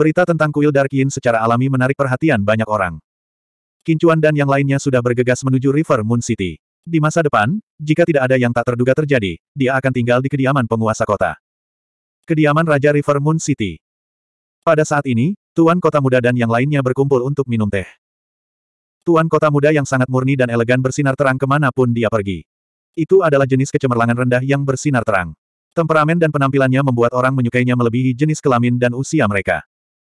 Berita tentang kuil Darkin secara alami menarik perhatian banyak orang. Kincuan dan yang lainnya sudah bergegas menuju River Moon City. Di masa depan, jika tidak ada yang tak terduga terjadi, dia akan tinggal di kediaman penguasa kota. Kediaman Raja River Moon City. Pada saat ini, Tuan Kota Muda dan yang lainnya berkumpul untuk minum teh. Tuan Kota Muda yang sangat murni dan elegan bersinar terang kemanapun dia pergi. Itu adalah jenis kecemerlangan rendah yang bersinar terang. Temperamen dan penampilannya membuat orang menyukainya melebihi jenis kelamin dan usia mereka.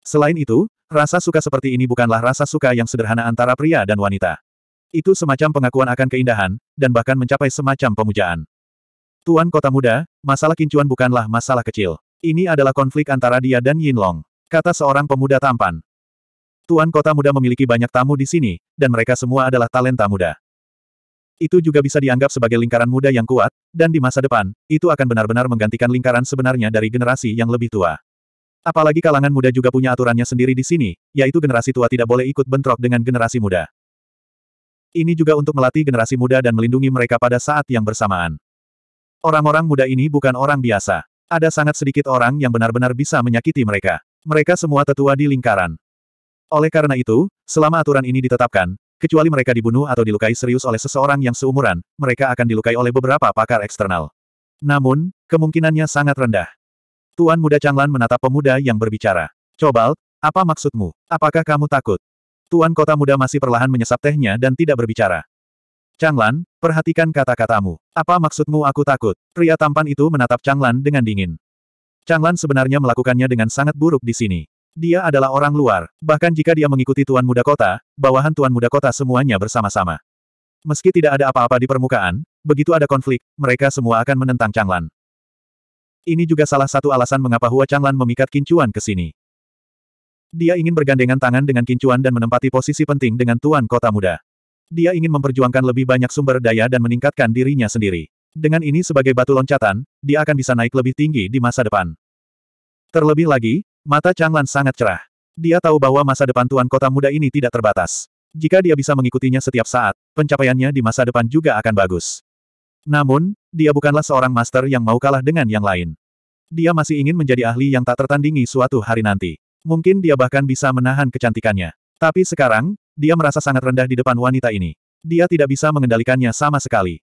Selain itu, rasa suka seperti ini bukanlah rasa suka yang sederhana antara pria dan wanita. Itu semacam pengakuan akan keindahan, dan bahkan mencapai semacam pemujaan. Tuan Kota Muda, masalah kincuan bukanlah masalah kecil. Ini adalah konflik antara dia dan Yinlong, kata seorang pemuda tampan. Tuan Kota Muda memiliki banyak tamu di sini, dan mereka semua adalah talenta muda. Itu juga bisa dianggap sebagai lingkaran muda yang kuat, dan di masa depan, itu akan benar-benar menggantikan lingkaran sebenarnya dari generasi yang lebih tua. Apalagi kalangan muda juga punya aturannya sendiri di sini, yaitu generasi tua tidak boleh ikut bentrok dengan generasi muda. Ini juga untuk melatih generasi muda dan melindungi mereka pada saat yang bersamaan. Orang-orang muda ini bukan orang biasa. Ada sangat sedikit orang yang benar-benar bisa menyakiti mereka. Mereka semua tetua di lingkaran. Oleh karena itu, selama aturan ini ditetapkan, kecuali mereka dibunuh atau dilukai serius oleh seseorang yang seumuran, mereka akan dilukai oleh beberapa pakar eksternal. Namun, kemungkinannya sangat rendah. Tuan muda Changlan menatap pemuda yang berbicara. Cobal, apa maksudmu? Apakah kamu takut? Tuan kota muda masih perlahan menyesap tehnya dan tidak berbicara. Changlan, perhatikan kata-katamu. Apa maksudmu aku takut? Pria tampan itu menatap Changlan dengan dingin. Changlan sebenarnya melakukannya dengan sangat buruk di sini. Dia adalah orang luar, bahkan jika dia mengikuti Tuan Muda Kota, bawahan Tuan Muda Kota semuanya bersama-sama. Meski tidak ada apa-apa di permukaan, begitu ada konflik, mereka semua akan menentang Changlan. Ini juga salah satu alasan mengapa Hua Changlan memikat Kincuan ke sini. Dia ingin bergandengan tangan dengan Kincuan dan menempati posisi penting dengan Tuan Kota Muda. Dia ingin memperjuangkan lebih banyak sumber daya dan meningkatkan dirinya sendiri. Dengan ini sebagai batu loncatan, dia akan bisa naik lebih tinggi di masa depan. Terlebih lagi, mata Changlan sangat cerah. Dia tahu bahwa masa depan Tuan Kota Muda ini tidak terbatas. Jika dia bisa mengikutinya setiap saat, pencapaiannya di masa depan juga akan bagus. Namun, dia bukanlah seorang master yang mau kalah dengan yang lain. Dia masih ingin menjadi ahli yang tak tertandingi suatu hari nanti. Mungkin dia bahkan bisa menahan kecantikannya. Tapi sekarang, dia merasa sangat rendah di depan wanita ini. Dia tidak bisa mengendalikannya sama sekali.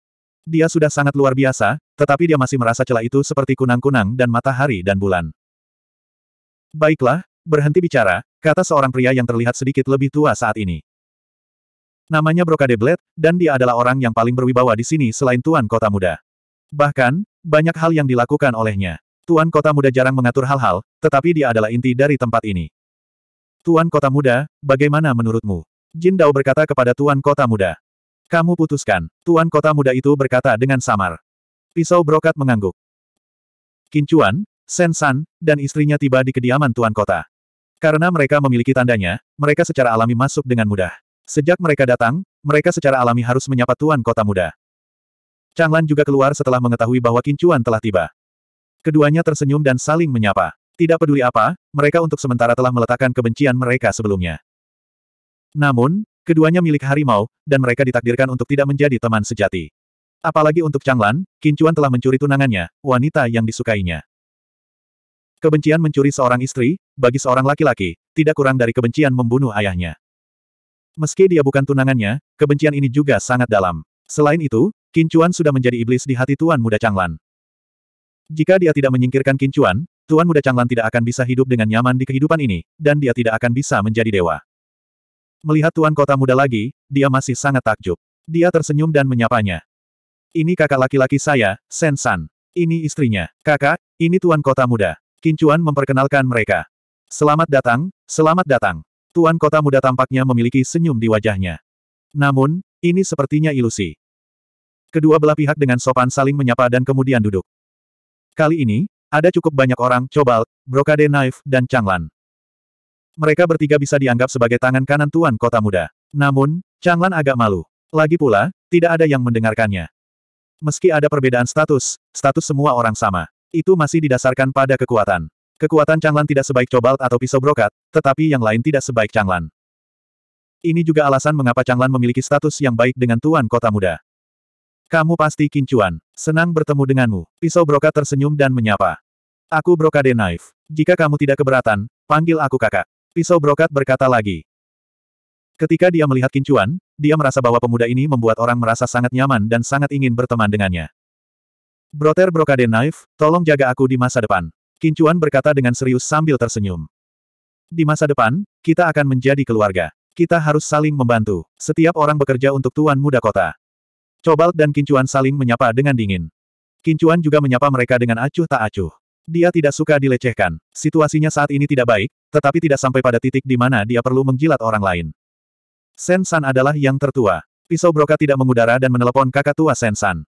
Dia sudah sangat luar biasa, tetapi dia masih merasa celah itu seperti kunang-kunang dan matahari dan bulan. Baiklah, berhenti bicara, kata seorang pria yang terlihat sedikit lebih tua saat ini. Namanya Brokade Blade, dan dia adalah orang yang paling berwibawa di sini selain Tuan Kota Muda. Bahkan, banyak hal yang dilakukan olehnya. Tuan Kota Muda jarang mengatur hal-hal, tetapi dia adalah inti dari tempat ini. Tuan Kota Muda, bagaimana menurutmu? Jin Dao berkata kepada Tuan Kota Muda. Kamu putuskan, Tuan Kota Muda itu berkata dengan samar. Pisau Brokat mengangguk. Kincuan, Sen San, dan istrinya tiba di kediaman Tuan Kota. Karena mereka memiliki tandanya, mereka secara alami masuk dengan mudah. Sejak mereka datang, mereka secara alami harus menyapa Tuan Kota Muda. Changlan juga keluar setelah mengetahui bahwa Kincuan telah tiba. Keduanya tersenyum dan saling menyapa. Tidak peduli apa, mereka untuk sementara telah meletakkan kebencian mereka sebelumnya. Namun, keduanya milik harimau, dan mereka ditakdirkan untuk tidak menjadi teman sejati. Apalagi untuk Changlan, Kincuan telah mencuri tunangannya, wanita yang disukainya. Kebencian mencuri seorang istri, bagi seorang laki-laki, tidak kurang dari kebencian membunuh ayahnya. Meski dia bukan tunangannya, kebencian ini juga sangat dalam. Selain itu, Kincuan sudah menjadi iblis di hati Tuan Muda Changlan. Jika dia tidak menyingkirkan Kincuan, Tuan Muda Changlan tidak akan bisa hidup dengan nyaman di kehidupan ini, dan dia tidak akan bisa menjadi dewa. Melihat Tuan Kota Muda lagi, dia masih sangat takjub. Dia tersenyum dan menyapanya. Ini kakak laki-laki saya, Sen San. Ini istrinya. Kakak, ini Tuan Kota Muda. Kincuan memperkenalkan mereka. Selamat datang, selamat datang. Tuan Kota Muda tampaknya memiliki senyum di wajahnya. Namun, ini sepertinya ilusi. Kedua belah pihak dengan sopan saling menyapa dan kemudian duduk. Kali ini, ada cukup banyak orang, Cobalt, Brokade Knife, dan Changlan. Mereka bertiga bisa dianggap sebagai tangan kanan Tuan Kota Muda. Namun, Changlan agak malu. Lagi pula, tidak ada yang mendengarkannya. Meski ada perbedaan status, status semua orang sama. Itu masih didasarkan pada kekuatan. Kekuatan Changlan tidak sebaik cobalt atau pisau brokat, tetapi yang lain tidak sebaik Changlan. Ini juga alasan mengapa Changlan memiliki status yang baik dengan Tuan Kota Muda. Kamu pasti kincuan. Senang bertemu denganmu. Pisau brokat tersenyum dan menyapa. Aku Brokade Knife. Jika kamu tidak keberatan, panggil aku kakak. Pisau brokat berkata lagi. Ketika dia melihat kincuan, dia merasa bahwa pemuda ini membuat orang merasa sangat nyaman dan sangat ingin berteman dengannya. Broter Brokade Knife, tolong jaga aku di masa depan. Kincuan berkata dengan serius sambil tersenyum. Di masa depan, kita akan menjadi keluarga. Kita harus saling membantu. Setiap orang bekerja untuk tuan muda kota. Cobalt dan Kincuan saling menyapa dengan dingin. Kincuan juga menyapa mereka dengan acuh tak acuh. Dia tidak suka dilecehkan. Situasinya saat ini tidak baik, tetapi tidak sampai pada titik di mana dia perlu menjilat orang lain. Sen San adalah yang tertua. Pisau Broka tidak mengudara dan menelepon kakak tua Sen San.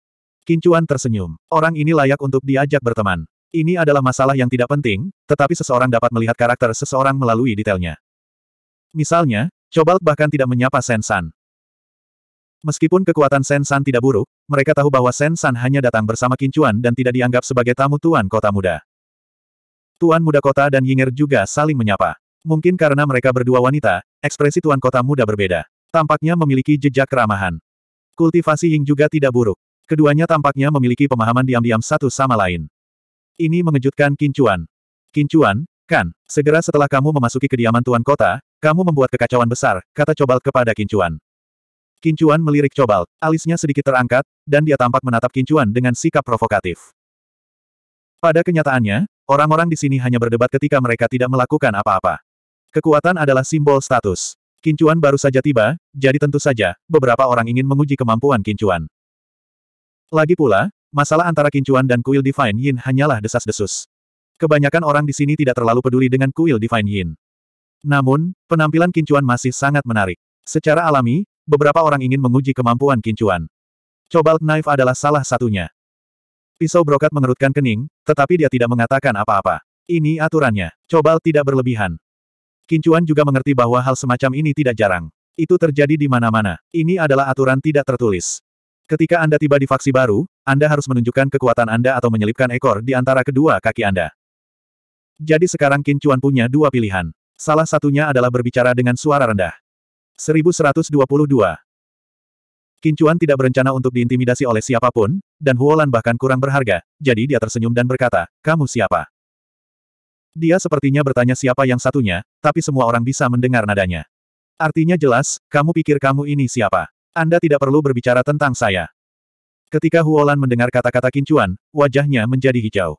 Kincuan tersenyum. Orang ini layak untuk diajak berteman. Ini adalah masalah yang tidak penting, tetapi seseorang dapat melihat karakter seseorang melalui detailnya. Misalnya, Cobalt bahkan tidak menyapa Sen Meskipun kekuatan Sen tidak buruk, mereka tahu bahwa Sen hanya datang bersama Kincuan dan tidak dianggap sebagai tamu Tuan Kota Muda. Tuan Muda Kota dan Yinger juga saling menyapa. Mungkin karena mereka berdua wanita, ekspresi Tuan Kota Muda berbeda. Tampaknya memiliki jejak keramahan. Kultivasi Ying juga tidak buruk. Keduanya tampaknya memiliki pemahaman diam-diam satu sama lain. Ini mengejutkan Kincuan. Kincuan, kan, segera setelah kamu memasuki kediaman Tuan Kota, kamu membuat kekacauan besar, kata Cobalt kepada Kincuan. Kincuan melirik Cobalt, alisnya sedikit terangkat, dan dia tampak menatap Kincuan dengan sikap provokatif. Pada kenyataannya, orang-orang di sini hanya berdebat ketika mereka tidak melakukan apa-apa. Kekuatan adalah simbol status. Kincuan baru saja tiba, jadi tentu saja, beberapa orang ingin menguji kemampuan Kincuan. Lagi pula, Masalah antara Kincuan dan Kuil Divine Yin hanyalah desas-desus. Kebanyakan orang di sini tidak terlalu peduli dengan Kuil Divine Yin. Namun, penampilan Kincuan masih sangat menarik. Secara alami, beberapa orang ingin menguji kemampuan Kincuan. Cobalt Knife adalah salah satunya. Pisau brokat mengerutkan kening, tetapi dia tidak mengatakan apa-apa. Ini aturannya. Cobalt tidak berlebihan. Kincuan juga mengerti bahwa hal semacam ini tidak jarang. Itu terjadi di mana-mana. Ini adalah aturan tidak tertulis. Ketika Anda tiba di faksi baru, Anda harus menunjukkan kekuatan Anda atau menyelipkan ekor di antara kedua kaki Anda. Jadi sekarang Qin Chuan punya dua pilihan. Salah satunya adalah berbicara dengan suara rendah. 1122 Qin Chuan tidak berencana untuk diintimidasi oleh siapapun, dan Huolan bahkan kurang berharga, jadi dia tersenyum dan berkata, kamu siapa? Dia sepertinya bertanya siapa yang satunya, tapi semua orang bisa mendengar nadanya. Artinya jelas, kamu pikir kamu ini siapa? Anda tidak perlu berbicara tentang saya. Ketika Huolan mendengar kata-kata kincuan, wajahnya menjadi hijau.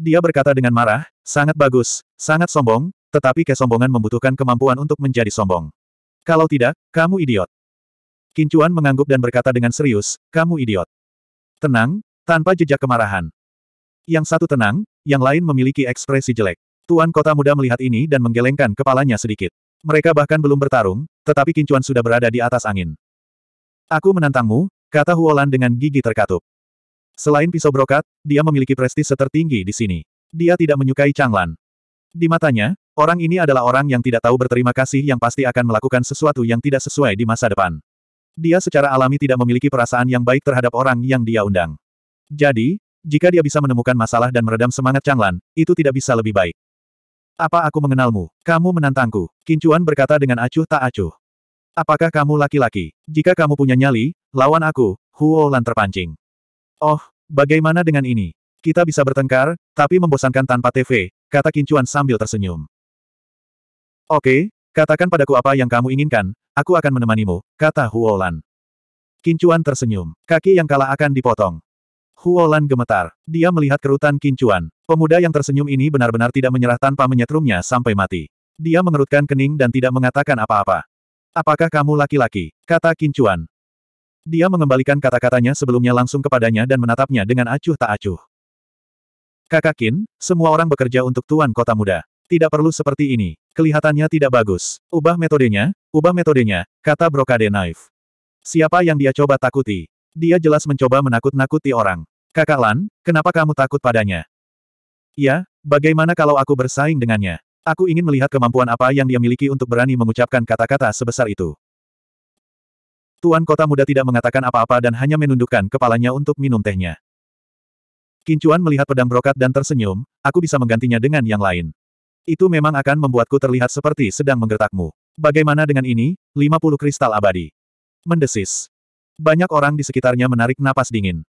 Dia berkata dengan marah, sangat bagus, sangat sombong, tetapi kesombongan membutuhkan kemampuan untuk menjadi sombong. Kalau tidak, kamu idiot. Kincuan mengangguk dan berkata dengan serius, kamu idiot. Tenang, tanpa jejak kemarahan. Yang satu tenang, yang lain memiliki ekspresi jelek. Tuan kota muda melihat ini dan menggelengkan kepalanya sedikit. Mereka bahkan belum bertarung, tetapi kincuan sudah berada di atas angin. Aku menantangmu, kata Huolan dengan gigi terkatup. Selain pisau brokat, dia memiliki prestis setertinggi di sini. Dia tidak menyukai Changlan. Di matanya, orang ini adalah orang yang tidak tahu berterima kasih yang pasti akan melakukan sesuatu yang tidak sesuai di masa depan. Dia secara alami tidak memiliki perasaan yang baik terhadap orang yang dia undang. Jadi, jika dia bisa menemukan masalah dan meredam semangat Changlan, itu tidak bisa lebih baik. Apa aku mengenalmu? Kamu menantangku. Kincuan berkata dengan acuh tak acuh. Apakah kamu laki-laki? Jika kamu punya nyali, lawan aku, Huo Lan terpancing. Oh, bagaimana dengan ini? Kita bisa bertengkar, tapi membosankan tanpa TV, kata Kincuan sambil tersenyum. Oke, katakan padaku apa yang kamu inginkan, aku akan menemanimu, kata Huo Lan. Kincuan tersenyum, kaki yang kalah akan dipotong. Huo Lan gemetar, dia melihat kerutan Kincuan. Pemuda yang tersenyum ini benar-benar tidak menyerah tanpa menyetrumnya sampai mati. Dia mengerutkan kening dan tidak mengatakan apa-apa. Apakah kamu laki-laki? Kata Kincuan. Dia mengembalikan kata-katanya sebelumnya langsung kepadanya dan menatapnya dengan acuh tak acuh. Kakak Kin, semua orang bekerja untuk Tuan Kota Muda. Tidak perlu seperti ini. Kelihatannya tidak bagus. Ubah metodenya, ubah metodenya, kata Brokade Knife. Siapa yang dia coba takuti? Dia jelas mencoba menakut-nakuti orang. Kakak Lan, kenapa kamu takut padanya? Ya, bagaimana kalau aku bersaing dengannya? Aku ingin melihat kemampuan apa yang dia miliki untuk berani mengucapkan kata-kata sebesar itu. Tuan kota muda tidak mengatakan apa-apa dan hanya menundukkan kepalanya untuk minum tehnya. Kincuan melihat pedang brokat dan tersenyum, aku bisa menggantinya dengan yang lain. Itu memang akan membuatku terlihat seperti sedang menggertakmu. Bagaimana dengan ini, 50 kristal abadi? Mendesis. Banyak orang di sekitarnya menarik napas dingin.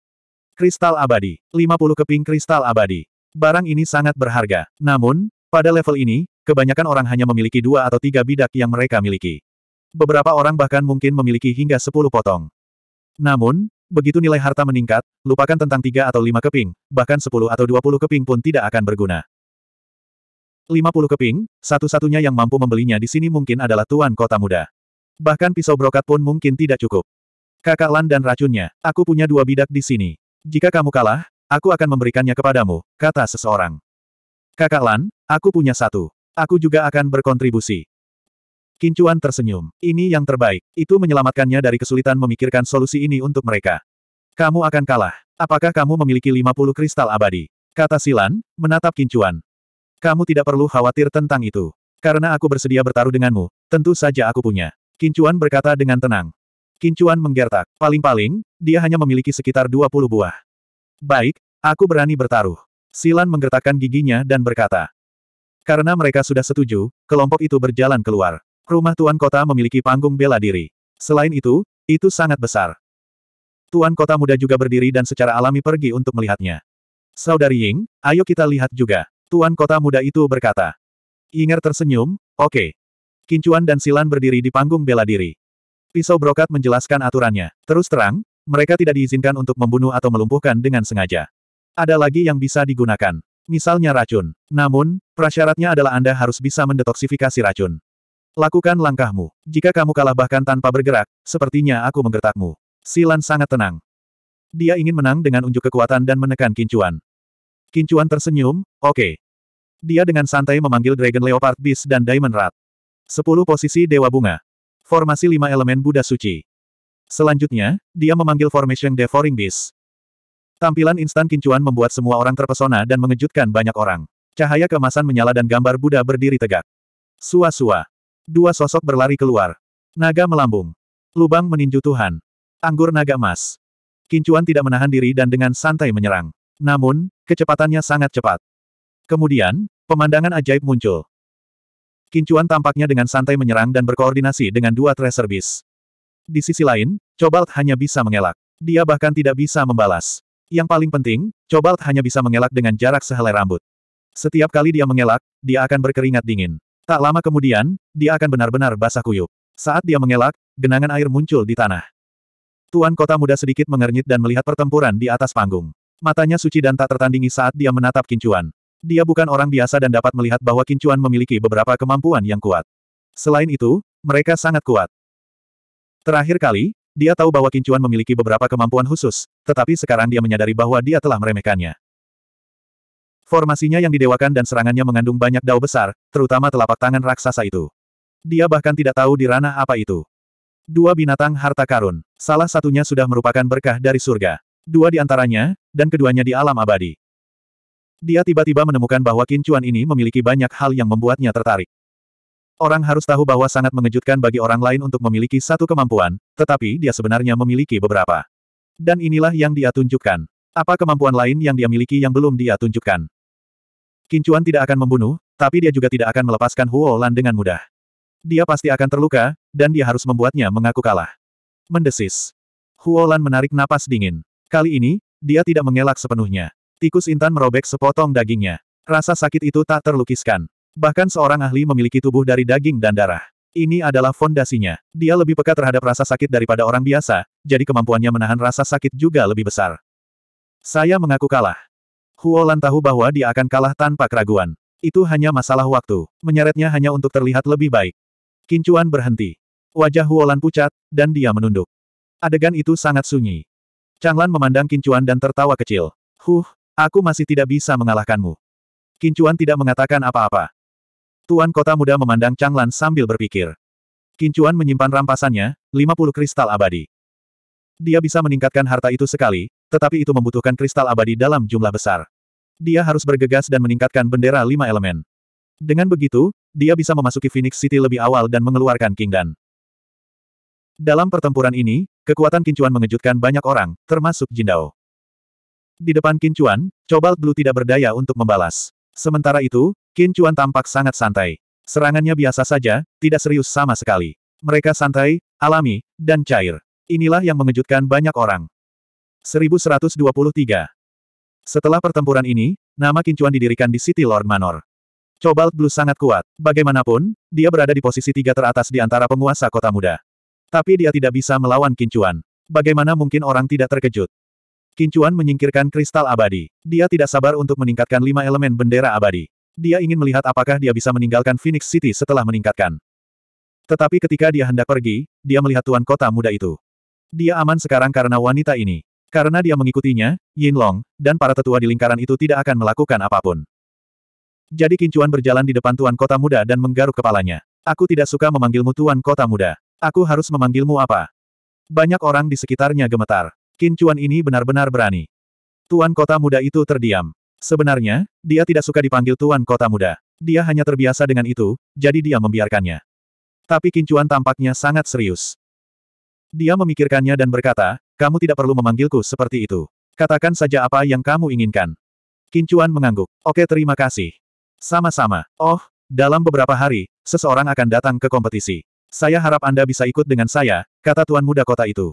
Kristal abadi. 50 keping kristal abadi. Barang ini sangat berharga. Namun, pada level ini, kebanyakan orang hanya memiliki dua atau tiga bidak yang mereka miliki. Beberapa orang bahkan mungkin memiliki hingga sepuluh potong. Namun, begitu nilai harta meningkat, lupakan tentang tiga atau lima keping, bahkan sepuluh atau dua puluh keping pun tidak akan berguna. Lima puluh keping, satu-satunya yang mampu membelinya di sini mungkin adalah Tuan Kota Muda. Bahkan pisau brokat pun mungkin tidak cukup. Kakak Lan dan racunnya, aku punya dua bidak di sini. Jika kamu kalah, aku akan memberikannya kepadamu, kata seseorang. Kakak Lan, aku punya satu. Aku juga akan berkontribusi. Kincuan tersenyum. Ini yang terbaik. Itu menyelamatkannya dari kesulitan memikirkan solusi ini untuk mereka. Kamu akan kalah. Apakah kamu memiliki 50 kristal abadi? Kata Silan, menatap Kincuan. Kamu tidak perlu khawatir tentang itu. Karena aku bersedia bertaruh denganmu, tentu saja aku punya. Kincuan berkata dengan tenang. Kincuan menggertak. Paling-paling, dia hanya memiliki sekitar 20 buah. Baik, aku berani bertaruh. Silan menggertakkan giginya dan berkata. Karena mereka sudah setuju, kelompok itu berjalan keluar. Rumah Tuan Kota memiliki panggung bela diri. Selain itu, itu sangat besar. Tuan Kota muda juga berdiri dan secara alami pergi untuk melihatnya. Saudari Ying, ayo kita lihat juga. Tuan Kota muda itu berkata. Ying'er tersenyum, oke. Okay. Kincuan dan Silan berdiri di panggung bela diri. Pisau Brokat menjelaskan aturannya. Terus terang, mereka tidak diizinkan untuk membunuh atau melumpuhkan dengan sengaja ada lagi yang bisa digunakan. Misalnya racun. Namun, prasyaratnya adalah Anda harus bisa mendetoksifikasi racun. Lakukan langkahmu. Jika kamu kalah bahkan tanpa bergerak, sepertinya aku menggertakmu. Silan sangat tenang. Dia ingin menang dengan unjuk kekuatan dan menekan kincuan. Kincuan tersenyum, oke. Okay. Dia dengan santai memanggil Dragon Leopard Beast dan Diamond Rat. Sepuluh posisi Dewa Bunga. Formasi lima elemen Buddha Suci. Selanjutnya, dia memanggil Formation Devouring Beast. Tampilan instan kincuan membuat semua orang terpesona dan mengejutkan banyak orang. Cahaya kemasan menyala dan gambar Buddha berdiri tegak. Sua-sua. Dua sosok berlari keluar. Naga melambung. Lubang meninju Tuhan. Anggur naga emas. Kincuan tidak menahan diri dan dengan santai menyerang. Namun, kecepatannya sangat cepat. Kemudian, pemandangan ajaib muncul. Kincuan tampaknya dengan santai menyerang dan berkoordinasi dengan dua tracer bis. Di sisi lain, Cobalt hanya bisa mengelak. Dia bahkan tidak bisa membalas. Yang paling penting, Cobalt hanya bisa mengelak dengan jarak sehelai rambut. Setiap kali dia mengelak, dia akan berkeringat dingin. Tak lama kemudian, dia akan benar-benar basah kuyup. Saat dia mengelak, genangan air muncul di tanah. Tuan kota muda sedikit mengernyit dan melihat pertempuran di atas panggung. Matanya suci dan tak tertandingi saat dia menatap kincuan. Dia bukan orang biasa dan dapat melihat bahwa kincuan memiliki beberapa kemampuan yang kuat. Selain itu, mereka sangat kuat. Terakhir kali, dia tahu bahwa Kincuan memiliki beberapa kemampuan khusus, tetapi sekarang dia menyadari bahwa dia telah meremehkannya. Formasinya yang didewakan dan serangannya mengandung banyak dao besar, terutama telapak tangan raksasa itu. Dia bahkan tidak tahu di ranah apa itu. Dua binatang harta karun, salah satunya sudah merupakan berkah dari surga. Dua di antaranya, dan keduanya di alam abadi. Dia tiba-tiba menemukan bahwa Kincuan ini memiliki banyak hal yang membuatnya tertarik. Orang harus tahu bahwa sangat mengejutkan bagi orang lain untuk memiliki satu kemampuan, tetapi dia sebenarnya memiliki beberapa. Dan inilah yang dia tunjukkan. Apa kemampuan lain yang dia miliki yang belum dia tunjukkan? Kincuan tidak akan membunuh, tapi dia juga tidak akan melepaskan Huo Lan dengan mudah. Dia pasti akan terluka, dan dia harus membuatnya mengaku kalah. Mendesis. Huo Lan menarik napas dingin. Kali ini, dia tidak mengelak sepenuhnya. Tikus intan merobek sepotong dagingnya. Rasa sakit itu tak terlukiskan. Bahkan seorang ahli memiliki tubuh dari daging dan darah. Ini adalah fondasinya. Dia lebih peka terhadap rasa sakit daripada orang biasa, jadi kemampuannya menahan rasa sakit juga lebih besar. Saya mengaku kalah. Huolan tahu bahwa dia akan kalah tanpa keraguan. Itu hanya masalah waktu. Menyeretnya hanya untuk terlihat lebih baik. Kincuan berhenti. Wajah Huolan pucat, dan dia menunduk. Adegan itu sangat sunyi. Changlan memandang Kincuan dan tertawa kecil. Huh, aku masih tidak bisa mengalahkanmu. Kincuan tidak mengatakan apa-apa. Tuan Kota Muda memandang Changlan sambil berpikir. Kincuan menyimpan rampasannya, 50 kristal abadi. Dia bisa meningkatkan harta itu sekali, tetapi itu membutuhkan kristal abadi dalam jumlah besar. Dia harus bergegas dan meningkatkan bendera lima elemen. Dengan begitu, dia bisa memasuki Phoenix City lebih awal dan mengeluarkan King Dan. Dalam pertempuran ini, kekuatan Kincuan mengejutkan banyak orang, termasuk Jindao. Di depan Kincuan, Cobalt Blue tidak berdaya untuk membalas. Sementara itu, Qin Chuan tampak sangat santai. Serangannya biasa saja, tidak serius sama sekali. Mereka santai, alami, dan cair. Inilah yang mengejutkan banyak orang. 1123 Setelah pertempuran ini, nama Kincuan didirikan di City Lord Manor. Cobalt Blue sangat kuat. Bagaimanapun, dia berada di posisi tiga teratas di antara penguasa kota muda. Tapi dia tidak bisa melawan Kincuan. Bagaimana mungkin orang tidak terkejut? Kincuan menyingkirkan kristal abadi. Dia tidak sabar untuk meningkatkan lima elemen bendera abadi. Dia ingin melihat apakah dia bisa meninggalkan Phoenix City setelah meningkatkan. Tetapi ketika dia hendak pergi, dia melihat tuan kota muda itu. Dia aman sekarang karena wanita ini. Karena dia mengikutinya, Yin Long, dan para tetua di lingkaran itu tidak akan melakukan apapun. Jadi Kincuan berjalan di depan tuan kota muda dan menggaruk kepalanya. Aku tidak suka memanggilmu tuan kota muda. Aku harus memanggilmu apa? Banyak orang di sekitarnya gemetar. Kincuan ini benar-benar berani. Tuan kota muda itu terdiam. Sebenarnya, dia tidak suka dipanggil Tuan Kota Muda. Dia hanya terbiasa dengan itu, jadi dia membiarkannya. Tapi Kincuan tampaknya sangat serius. Dia memikirkannya dan berkata, kamu tidak perlu memanggilku seperti itu. Katakan saja apa yang kamu inginkan. Kincuan mengangguk. Oke terima kasih. Sama-sama. Oh, dalam beberapa hari, seseorang akan datang ke kompetisi. Saya harap Anda bisa ikut dengan saya, kata Tuan Muda Kota itu.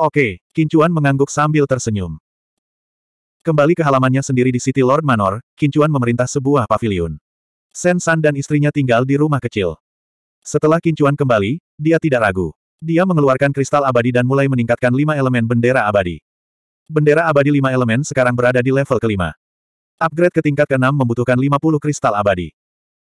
Oke, Kincuan mengangguk sambil tersenyum. Kembali ke halamannya sendiri di City Lord Manor, Kincuan memerintah sebuah paviliun. Sen San dan istrinya tinggal di rumah kecil. Setelah Kincuan kembali, dia tidak ragu. Dia mengeluarkan kristal abadi dan mulai meningkatkan lima elemen bendera abadi. Bendera abadi lima elemen sekarang berada di level kelima. Upgrade ke tingkat keenam membutuhkan 50 kristal abadi.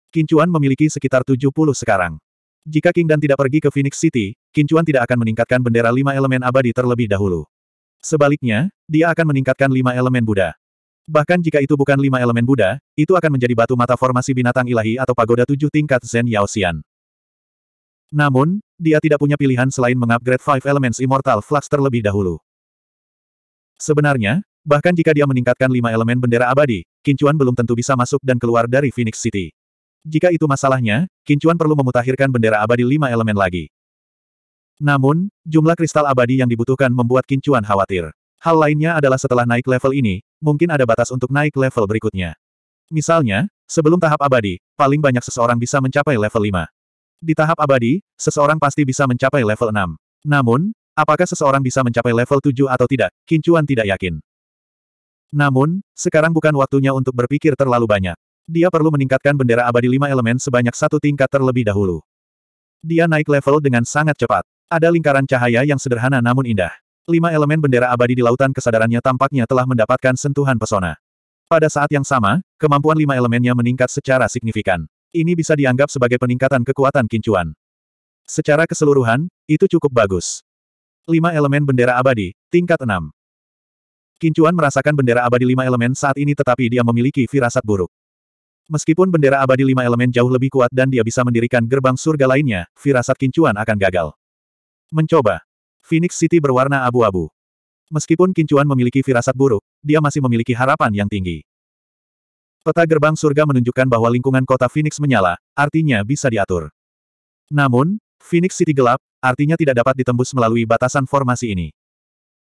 Kincuan memiliki sekitar 70 sekarang. Jika King Dan tidak pergi ke Phoenix City, Kincuan tidak akan meningkatkan bendera lima elemen abadi terlebih dahulu. Sebaliknya, dia akan meningkatkan lima elemen Buddha. Bahkan jika itu bukan lima elemen Buddha, itu akan menjadi batu mata formasi binatang ilahi atau pagoda tujuh tingkat Zen Yaoxian. Namun, dia tidak punya pilihan selain mengupgrade Five Elements Immortal Flux terlebih dahulu. Sebenarnya, bahkan jika dia meningkatkan lima elemen bendera abadi, Kincuan belum tentu bisa masuk dan keluar dari Phoenix City. Jika itu masalahnya, Kincuan perlu memutakhirkan bendera abadi lima elemen lagi. Namun, jumlah kristal abadi yang dibutuhkan membuat Kincuan khawatir. Hal lainnya adalah setelah naik level ini, mungkin ada batas untuk naik level berikutnya. Misalnya, sebelum tahap abadi, paling banyak seseorang bisa mencapai level 5. Di tahap abadi, seseorang pasti bisa mencapai level 6. Namun, apakah seseorang bisa mencapai level 7 atau tidak, Kincuan tidak yakin. Namun, sekarang bukan waktunya untuk berpikir terlalu banyak. Dia perlu meningkatkan bendera abadi lima elemen sebanyak satu tingkat terlebih dahulu. Dia naik level dengan sangat cepat. Ada lingkaran cahaya yang sederhana namun indah. Lima elemen bendera abadi di lautan kesadarannya tampaknya telah mendapatkan sentuhan pesona. Pada saat yang sama, kemampuan lima elemennya meningkat secara signifikan. Ini bisa dianggap sebagai peningkatan kekuatan kincuan. Secara keseluruhan, itu cukup bagus. Lima elemen bendera abadi, tingkat enam. Kincuan merasakan bendera abadi lima elemen saat ini tetapi dia memiliki firasat buruk. Meskipun bendera abadi lima elemen jauh lebih kuat dan dia bisa mendirikan gerbang surga lainnya, firasat Kincuan akan gagal. Mencoba. Phoenix City berwarna abu-abu. Meskipun Kincuan memiliki firasat buruk, dia masih memiliki harapan yang tinggi. Peta gerbang surga menunjukkan bahwa lingkungan kota Phoenix menyala, artinya bisa diatur. Namun, Phoenix City gelap, artinya tidak dapat ditembus melalui batasan formasi ini.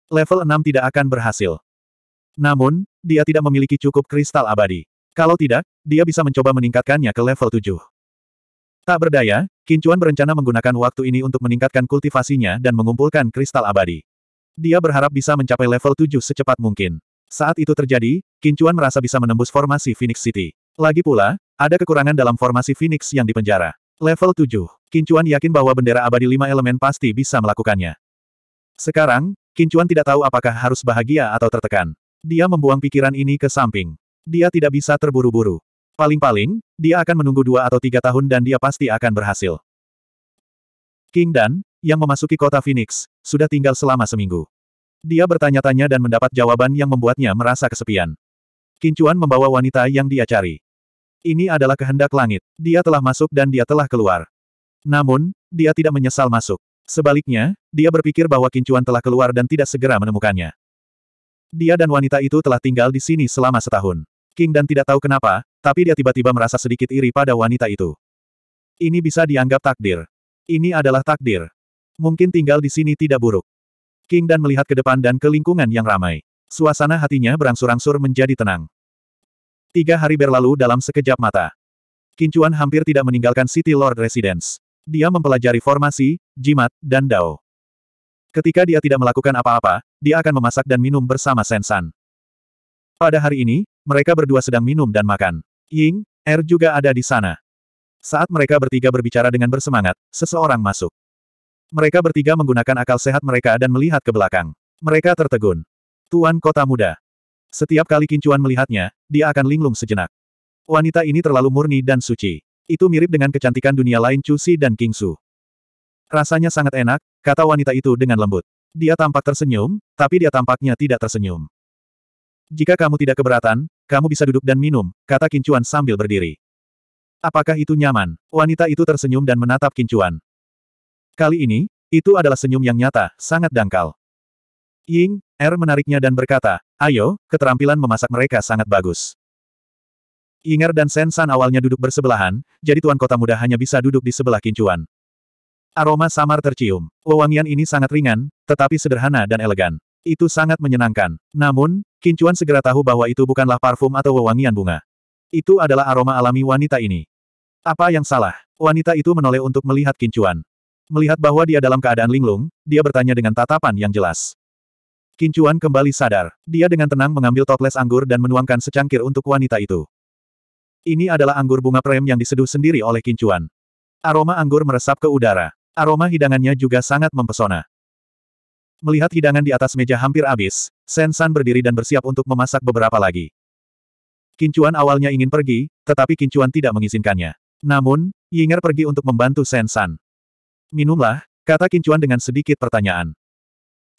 Level 6 tidak akan berhasil. Namun, dia tidak memiliki cukup kristal abadi. Kalau tidak, dia bisa mencoba meningkatkannya ke level 7. Tak berdaya, Kincuan berencana menggunakan waktu ini untuk meningkatkan kultivasinya dan mengumpulkan kristal abadi. Dia berharap bisa mencapai level 7 secepat mungkin. Saat itu terjadi, Kincuan merasa bisa menembus formasi Phoenix City. Lagi pula, ada kekurangan dalam formasi Phoenix yang dipenjara. Level 7. Kincuan yakin bahwa bendera abadi lima elemen pasti bisa melakukannya. Sekarang, Kincuan tidak tahu apakah harus bahagia atau tertekan. Dia membuang pikiran ini ke samping. Dia tidak bisa terburu-buru. Paling-paling, dia akan menunggu dua atau tiga tahun dan dia pasti akan berhasil. King Dan, yang memasuki kota Phoenix, sudah tinggal selama seminggu. Dia bertanya-tanya dan mendapat jawaban yang membuatnya merasa kesepian. Kincuan membawa wanita yang dia cari. Ini adalah kehendak langit. Dia telah masuk dan dia telah keluar. Namun, dia tidak menyesal masuk. Sebaliknya, dia berpikir bahwa Kincuan telah keluar dan tidak segera menemukannya. Dia dan wanita itu telah tinggal di sini selama setahun. King dan tidak tahu kenapa, tapi dia tiba-tiba merasa sedikit iri pada wanita itu. Ini bisa dianggap takdir. Ini adalah takdir. Mungkin tinggal di sini tidak buruk. King Dan melihat ke depan dan ke lingkungan yang ramai. Suasana hatinya berangsur-angsur menjadi tenang. Tiga hari berlalu dalam sekejap mata. Kincuan hampir tidak meninggalkan City Lord Residence. Dia mempelajari formasi, jimat, dan dao. Ketika dia tidak melakukan apa-apa, dia akan memasak dan minum bersama Sensan. Pada hari ini, mereka berdua sedang minum dan makan. Ying, Er juga ada di sana. Saat mereka bertiga berbicara dengan bersemangat, seseorang masuk. Mereka bertiga menggunakan akal sehat mereka dan melihat ke belakang. Mereka tertegun. Tuan Kota Muda. Setiap kali Kincuan melihatnya, dia akan linglung sejenak. Wanita ini terlalu murni dan suci. Itu mirip dengan kecantikan dunia lain Chu Si dan King Su. Rasanya sangat enak, kata wanita itu dengan lembut. Dia tampak tersenyum, tapi dia tampaknya tidak tersenyum. Jika kamu tidak keberatan, kamu bisa duduk dan minum, kata Kincuan sambil berdiri. Apakah itu nyaman? Wanita itu tersenyum dan menatap Kincuan. Kali ini, itu adalah senyum yang nyata, sangat dangkal. Ying, Er menariknya dan berkata, ayo, keterampilan memasak mereka sangat bagus. Ying Er dan Sen San awalnya duduk bersebelahan, jadi tuan kota muda hanya bisa duduk di sebelah Kincuan. Aroma samar tercium. Wewangian ini sangat ringan, tetapi sederhana dan elegan. Itu sangat menyenangkan. Namun, Kincuan segera tahu bahwa itu bukanlah parfum atau wewangian bunga. Itu adalah aroma alami wanita ini. Apa yang salah? Wanita itu menoleh untuk melihat Kincuan. Melihat bahwa dia dalam keadaan linglung, dia bertanya dengan tatapan yang jelas. Kincuan kembali sadar. Dia dengan tenang mengambil toples anggur dan menuangkan secangkir untuk wanita itu. Ini adalah anggur bunga prem yang diseduh sendiri oleh Kincuan. Aroma anggur meresap ke udara. Aroma hidangannya juga sangat mempesona. Melihat hidangan di atas meja hampir habis, Shen San berdiri dan bersiap untuk memasak beberapa lagi. Kincuan awalnya ingin pergi, tetapi Kincuan tidak mengizinkannya. Namun, Yinger pergi untuk membantu Shen San. Minumlah, kata Kincuan dengan sedikit pertanyaan.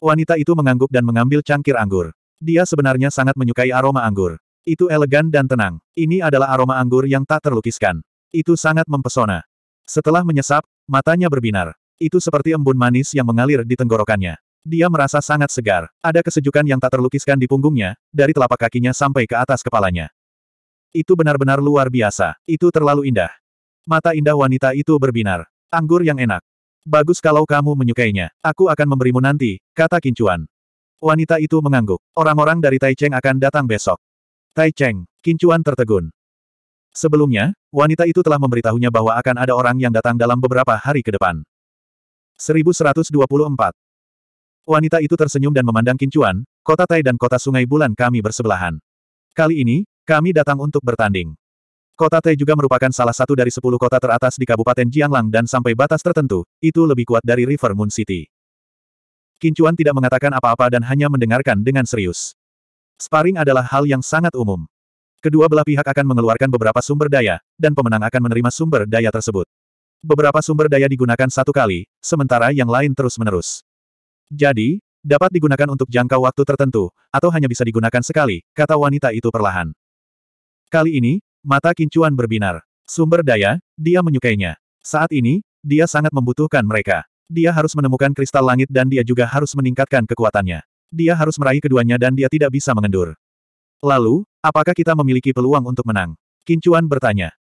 Wanita itu mengangguk dan mengambil cangkir anggur. Dia sebenarnya sangat menyukai aroma anggur. Itu elegan dan tenang. Ini adalah aroma anggur yang tak terlukiskan. Itu sangat mempesona. Setelah menyesap, matanya berbinar. Itu seperti embun manis yang mengalir di tenggorokannya. Dia merasa sangat segar, ada kesejukan yang tak terlukiskan di punggungnya, dari telapak kakinya sampai ke atas kepalanya. Itu benar-benar luar biasa, itu terlalu indah. Mata indah wanita itu berbinar. Anggur yang enak. Bagus kalau kamu menyukainya, aku akan memberimu nanti, kata Kincuan. Wanita itu mengangguk. Orang-orang dari Taicheng akan datang besok. Taicheng, Kincuan tertegun. Sebelumnya, wanita itu telah memberitahunya bahwa akan ada orang yang datang dalam beberapa hari ke depan. 1124 Wanita itu tersenyum dan memandang Kincuan, kota Tai dan kota Sungai Bulan kami bersebelahan. Kali ini, kami datang untuk bertanding. Kota Tai juga merupakan salah satu dari sepuluh kota teratas di Kabupaten Jianglang dan sampai batas tertentu, itu lebih kuat dari River Moon City. Kincuan tidak mengatakan apa-apa dan hanya mendengarkan dengan serius. Sparring adalah hal yang sangat umum. Kedua belah pihak akan mengeluarkan beberapa sumber daya, dan pemenang akan menerima sumber daya tersebut. Beberapa sumber daya digunakan satu kali, sementara yang lain terus-menerus. Jadi, dapat digunakan untuk jangka waktu tertentu, atau hanya bisa digunakan sekali, kata wanita itu perlahan. Kali ini, mata kincuan berbinar. Sumber daya, dia menyukainya. Saat ini, dia sangat membutuhkan mereka. Dia harus menemukan kristal langit dan dia juga harus meningkatkan kekuatannya. Dia harus meraih keduanya dan dia tidak bisa mengendur. Lalu, apakah kita memiliki peluang untuk menang? Kincuan bertanya.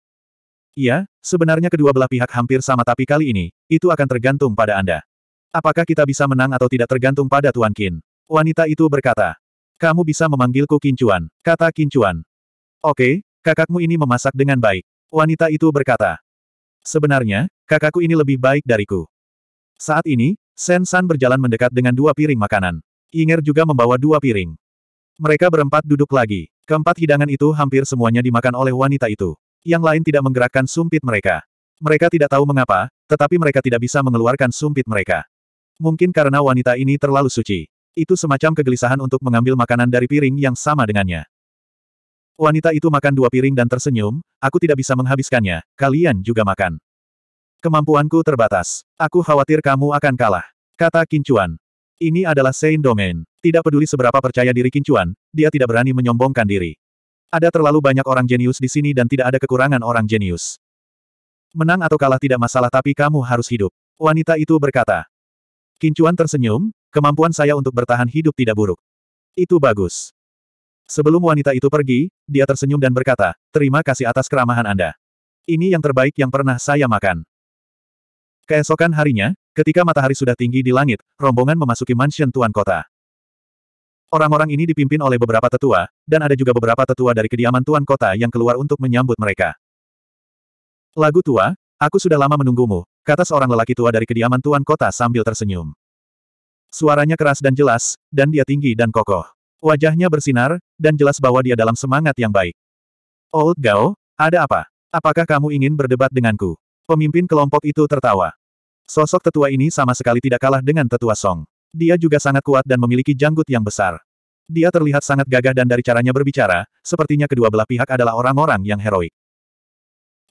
Iya, sebenarnya kedua belah pihak hampir sama tapi kali ini, itu akan tergantung pada Anda. Apakah kita bisa menang atau tidak tergantung pada Tuan Qin? Wanita itu berkata. Kamu bisa memanggilku Kincuan, kata Kincuan. Oke, kakakmu ini memasak dengan baik. Wanita itu berkata. Sebenarnya, kakakku ini lebih baik dariku. Saat ini, Sen San berjalan mendekat dengan dua piring makanan. Inger juga membawa dua piring. Mereka berempat duduk lagi. Keempat hidangan itu hampir semuanya dimakan oleh wanita itu. Yang lain tidak menggerakkan sumpit mereka. Mereka tidak tahu mengapa, tetapi mereka tidak bisa mengeluarkan sumpit mereka. Mungkin karena wanita ini terlalu suci. Itu semacam kegelisahan untuk mengambil makanan dari piring yang sama dengannya. Wanita itu makan dua piring dan tersenyum, aku tidak bisa menghabiskannya, kalian juga makan. Kemampuanku terbatas. Aku khawatir kamu akan kalah. Kata Kincuan. Ini adalah Sein Domain. Tidak peduli seberapa percaya diri Kincuan, dia tidak berani menyombongkan diri. Ada terlalu banyak orang jenius di sini dan tidak ada kekurangan orang jenius. Menang atau kalah tidak masalah tapi kamu harus hidup. Wanita itu berkata. Kincuan tersenyum, kemampuan saya untuk bertahan hidup tidak buruk. Itu bagus. Sebelum wanita itu pergi, dia tersenyum dan berkata, terima kasih atas keramahan Anda. Ini yang terbaik yang pernah saya makan. Keesokan harinya, ketika matahari sudah tinggi di langit, rombongan memasuki mansion tuan kota. Orang-orang ini dipimpin oleh beberapa tetua, dan ada juga beberapa tetua dari kediaman tuan kota yang keluar untuk menyambut mereka. Lagu tua, aku sudah lama menunggumu, Kata seorang lelaki tua dari kediaman tuan kota sambil tersenyum. Suaranya keras dan jelas, dan dia tinggi dan kokoh. Wajahnya bersinar, dan jelas bahwa dia dalam semangat yang baik. Old Gao, ada apa? Apakah kamu ingin berdebat denganku? Pemimpin kelompok itu tertawa. Sosok tetua ini sama sekali tidak kalah dengan tetua Song. Dia juga sangat kuat dan memiliki janggut yang besar. Dia terlihat sangat gagah dan dari caranya berbicara, sepertinya kedua belah pihak adalah orang-orang yang heroik.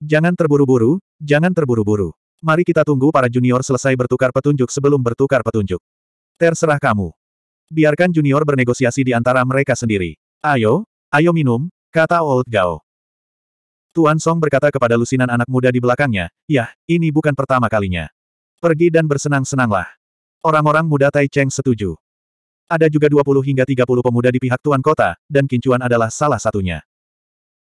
Jangan terburu-buru, jangan terburu-buru. Mari kita tunggu para junior selesai bertukar petunjuk sebelum bertukar petunjuk. Terserah kamu. Biarkan junior bernegosiasi di antara mereka sendiri. Ayo, ayo minum, kata Old Gao. Tuan Song berkata kepada lusinan anak muda di belakangnya, Yah, ini bukan pertama kalinya. Pergi dan bersenang-senanglah. Orang-orang muda Tai Cheng setuju. Ada juga 20 hingga 30 pemuda di pihak Tuan Kota, dan Kincuan adalah salah satunya.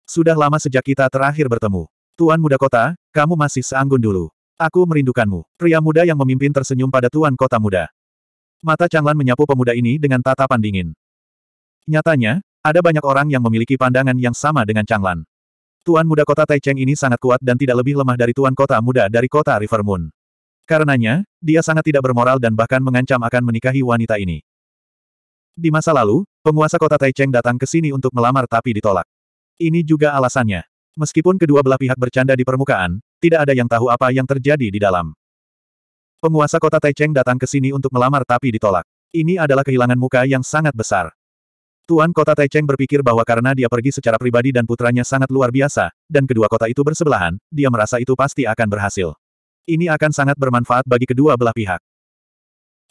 Sudah lama sejak kita terakhir bertemu. Tuan Muda Kota, kamu masih seanggun dulu. Aku merindukanmu. Pria muda yang memimpin tersenyum pada tuan kota muda. Mata Changlan menyapu pemuda ini dengan tatapan dingin. Nyatanya, ada banyak orang yang memiliki pandangan yang sama dengan Changlan. Tuan muda kota Taicheng ini sangat kuat dan tidak lebih lemah dari tuan kota muda dari kota River Moon. Karenanya, dia sangat tidak bermoral dan bahkan mengancam akan menikahi wanita ini. Di masa lalu, penguasa kota Taicheng datang ke sini untuk melamar tapi ditolak. Ini juga alasannya. Meskipun kedua belah pihak bercanda di permukaan, tidak ada yang tahu apa yang terjadi di dalam. Penguasa kota Taicheng datang ke sini untuk melamar tapi ditolak. Ini adalah kehilangan muka yang sangat besar. Tuan kota Taicheng berpikir bahwa karena dia pergi secara pribadi dan putranya sangat luar biasa, dan kedua kota itu bersebelahan, dia merasa itu pasti akan berhasil. Ini akan sangat bermanfaat bagi kedua belah pihak.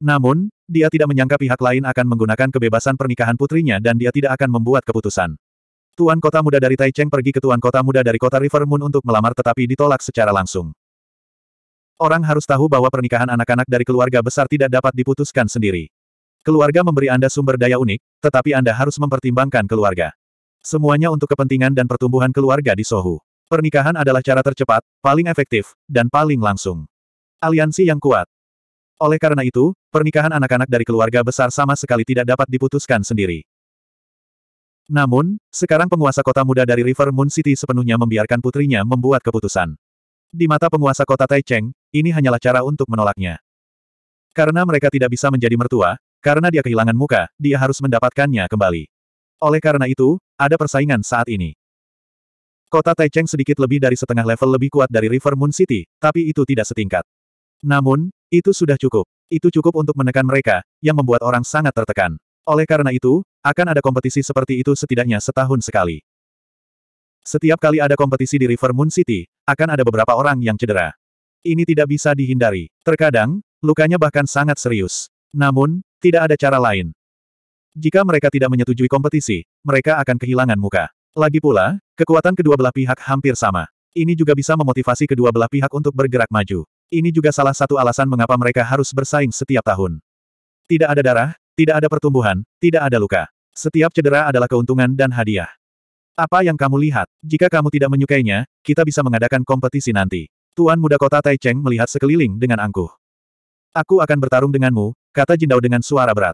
Namun, dia tidak menyangka pihak lain akan menggunakan kebebasan pernikahan putrinya dan dia tidak akan membuat keputusan. Tuan kota muda dari Taicheng pergi ke tuan kota muda dari kota River Moon untuk melamar tetapi ditolak secara langsung. Orang harus tahu bahwa pernikahan anak-anak dari keluarga besar tidak dapat diputuskan sendiri. Keluarga memberi Anda sumber daya unik, tetapi Anda harus mempertimbangkan keluarga. Semuanya untuk kepentingan dan pertumbuhan keluarga di Sohu. Pernikahan adalah cara tercepat, paling efektif, dan paling langsung. Aliansi yang kuat, oleh karena itu, pernikahan anak-anak dari keluarga besar sama sekali tidak dapat diputuskan sendiri. Namun, sekarang penguasa kota muda dari River Moon City sepenuhnya membiarkan putrinya membuat keputusan. Di mata penguasa kota Taicheng, ini hanyalah cara untuk menolaknya. Karena mereka tidak bisa menjadi mertua, karena dia kehilangan muka, dia harus mendapatkannya kembali. Oleh karena itu, ada persaingan saat ini. Kota Taicheng sedikit lebih dari setengah level lebih kuat dari River Moon City, tapi itu tidak setingkat. Namun, itu sudah cukup. Itu cukup untuk menekan mereka, yang membuat orang sangat tertekan. Oleh karena itu, akan ada kompetisi seperti itu setidaknya setahun sekali. Setiap kali ada kompetisi di River Moon City, akan ada beberapa orang yang cedera. Ini tidak bisa dihindari. Terkadang, lukanya bahkan sangat serius. Namun, tidak ada cara lain. Jika mereka tidak menyetujui kompetisi, mereka akan kehilangan muka. Lagi pula, kekuatan kedua belah pihak hampir sama. Ini juga bisa memotivasi kedua belah pihak untuk bergerak maju. Ini juga salah satu alasan mengapa mereka harus bersaing setiap tahun. Tidak ada darah, tidak ada pertumbuhan, tidak ada luka. Setiap cedera adalah keuntungan dan hadiah. Apa yang kamu lihat? Jika kamu tidak menyukainya, kita bisa mengadakan kompetisi nanti. Tuan muda kota Tai Cheng melihat sekeliling dengan angkuh. Aku akan bertarung denganmu, kata Jindao dengan suara berat.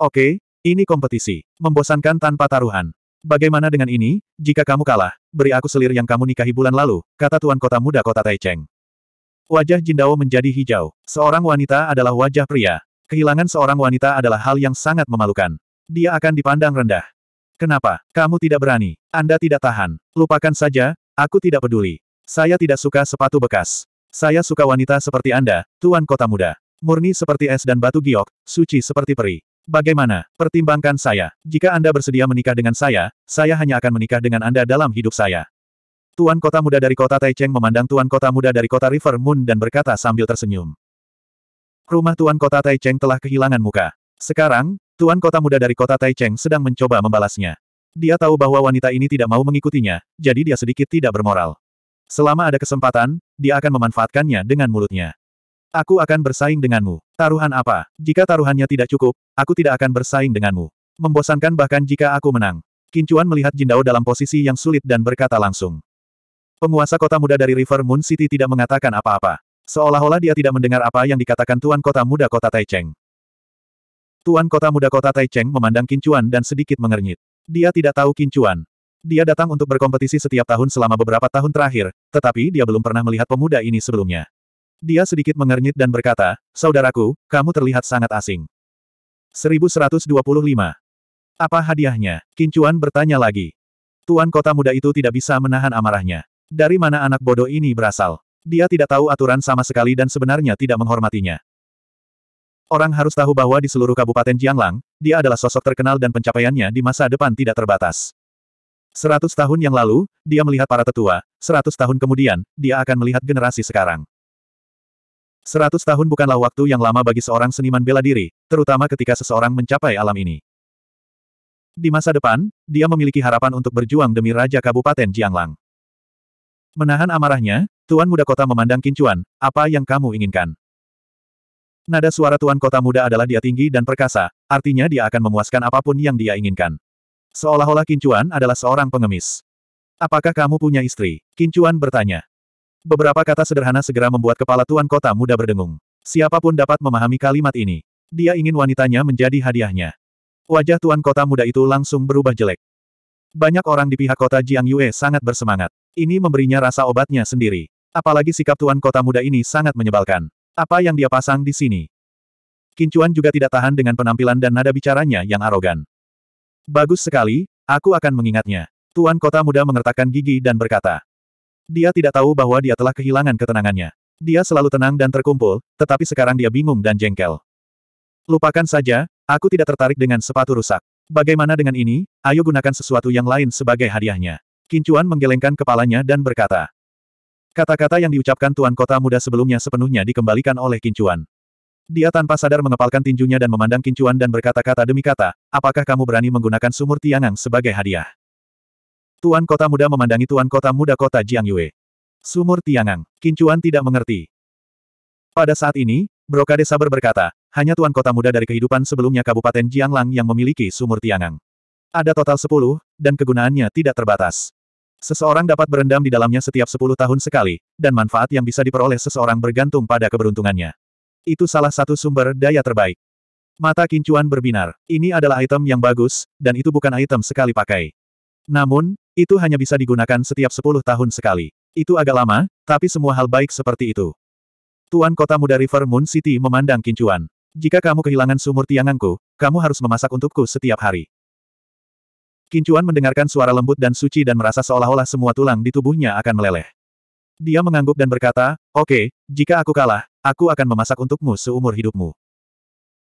Oke, ini kompetisi. Membosankan tanpa taruhan. Bagaimana dengan ini, jika kamu kalah, beri aku selir yang kamu nikahi bulan lalu, kata tuan kota muda kota Tai Cheng. Wajah Jindao menjadi hijau. Seorang wanita adalah wajah pria. Kehilangan seorang wanita adalah hal yang sangat memalukan. Dia akan dipandang rendah. Kenapa? Kamu tidak berani. Anda tidak tahan. Lupakan saja, aku tidak peduli. Saya tidak suka sepatu bekas. Saya suka wanita seperti Anda, Tuan Kota Muda. Murni seperti es dan batu giok, suci seperti peri. Bagaimana? Pertimbangkan saya. Jika Anda bersedia menikah dengan saya, saya hanya akan menikah dengan Anda dalam hidup saya. Tuan Kota Muda dari kota Taicheng memandang Tuan Kota Muda dari kota River Moon dan berkata sambil tersenyum. Rumah Tuan Kota Taicheng telah kehilangan muka. Sekarang, Tuan Kota Muda dari Kota Taicheng sedang mencoba membalasnya. Dia tahu bahwa wanita ini tidak mau mengikutinya, jadi dia sedikit tidak bermoral. Selama ada kesempatan, dia akan memanfaatkannya dengan mulutnya. Aku akan bersaing denganmu. Taruhan apa? Jika taruhannya tidak cukup, aku tidak akan bersaing denganmu. Membosankan bahkan jika aku menang. Kincuan melihat Jindao dalam posisi yang sulit dan berkata langsung. Penguasa kota muda dari River Moon City tidak mengatakan apa-apa. Seolah-olah dia tidak mendengar apa yang dikatakan Tuan Kota Muda Kota Taicheng. Tuan Kota Muda Kota Taicheng memandang Kincuan dan sedikit mengernyit. Dia tidak tahu Kincuan. Dia datang untuk berkompetisi setiap tahun selama beberapa tahun terakhir, tetapi dia belum pernah melihat pemuda ini sebelumnya. Dia sedikit mengernyit dan berkata, Saudaraku, kamu terlihat sangat asing. 1125. Apa hadiahnya? Kincuan bertanya lagi. Tuan kota muda itu tidak bisa menahan amarahnya. Dari mana anak bodoh ini berasal? Dia tidak tahu aturan sama sekali dan sebenarnya tidak menghormatinya. Orang harus tahu bahwa di seluruh Kabupaten Jianglang, dia adalah sosok terkenal dan pencapaiannya di masa depan tidak terbatas. Seratus tahun yang lalu, dia melihat para tetua, seratus tahun kemudian, dia akan melihat generasi sekarang. Seratus tahun bukanlah waktu yang lama bagi seorang seniman bela diri, terutama ketika seseorang mencapai alam ini. Di masa depan, dia memiliki harapan untuk berjuang demi Raja Kabupaten Jianglang. Menahan amarahnya, Tuan Muda Kota memandang Kincuan, apa yang kamu inginkan? Nada suara Tuan Kota Muda adalah dia tinggi dan perkasa, artinya dia akan memuaskan apapun yang dia inginkan. Seolah-olah Kincuan adalah seorang pengemis. Apakah kamu punya istri? Kincuan bertanya. Beberapa kata sederhana segera membuat kepala Tuan Kota Muda berdengung. Siapapun dapat memahami kalimat ini. Dia ingin wanitanya menjadi hadiahnya. Wajah Tuan Kota Muda itu langsung berubah jelek. Banyak orang di pihak kota Jiang Yue sangat bersemangat. Ini memberinya rasa obatnya sendiri. Apalagi sikap tuan kota muda ini sangat menyebalkan. Apa yang dia pasang di sini? Kincuan juga tidak tahan dengan penampilan dan nada bicaranya yang arogan. Bagus sekali, aku akan mengingatnya. Tuan kota muda mengertakkan gigi dan berkata. Dia tidak tahu bahwa dia telah kehilangan ketenangannya. Dia selalu tenang dan terkumpul, tetapi sekarang dia bingung dan jengkel. Lupakan saja, aku tidak tertarik dengan sepatu rusak. Bagaimana dengan ini, ayo gunakan sesuatu yang lain sebagai hadiahnya. Kincuan menggelengkan kepalanya dan berkata. Kata-kata yang diucapkan Tuan Kota Muda sebelumnya sepenuhnya dikembalikan oleh Kincuan. Dia tanpa sadar mengepalkan tinjunya dan memandang Kincuan dan berkata-kata demi kata, apakah kamu berani menggunakan sumur Tiangang sebagai hadiah? Tuan Kota Muda memandangi Tuan Kota Muda Kota Jiang Yue. Sumur Tiangang, Kincuan tidak mengerti. Pada saat ini, Brokade Saber berkata, hanya Tuan Kota Muda dari kehidupan sebelumnya Kabupaten Jianglang yang memiliki sumur Tiangang. Ada total sepuluh, dan kegunaannya tidak terbatas. Seseorang dapat berendam di dalamnya setiap 10 tahun sekali, dan manfaat yang bisa diperoleh seseorang bergantung pada keberuntungannya. Itu salah satu sumber daya terbaik. Mata kincuan berbinar. Ini adalah item yang bagus, dan itu bukan item sekali pakai. Namun, itu hanya bisa digunakan setiap 10 tahun sekali. Itu agak lama, tapi semua hal baik seperti itu. Tuan kota muda River Moon City memandang kincuan. Jika kamu kehilangan sumur tianganku, kamu harus memasak untukku setiap hari. Kincuan mendengarkan suara lembut dan suci dan merasa seolah-olah semua tulang di tubuhnya akan meleleh. Dia mengangguk dan berkata, Oke, okay, jika aku kalah, aku akan memasak untukmu seumur hidupmu.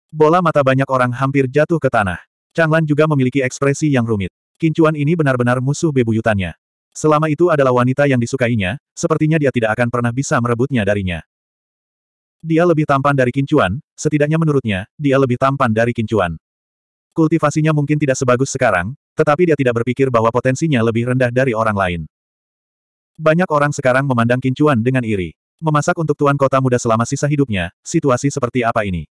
Bola mata banyak orang hampir jatuh ke tanah. Changlan juga memiliki ekspresi yang rumit. Kincuan ini benar-benar musuh bebuyutannya. Selama itu adalah wanita yang disukainya, sepertinya dia tidak akan pernah bisa merebutnya darinya. Dia lebih tampan dari Kincuan, setidaknya menurutnya, dia lebih tampan dari Kincuan. Kultivasinya mungkin tidak sebagus sekarang, tetapi dia tidak berpikir bahwa potensinya lebih rendah dari orang lain. Banyak orang sekarang memandang Kincuan dengan iri. Memasak untuk tuan kota muda selama sisa hidupnya, situasi seperti apa ini?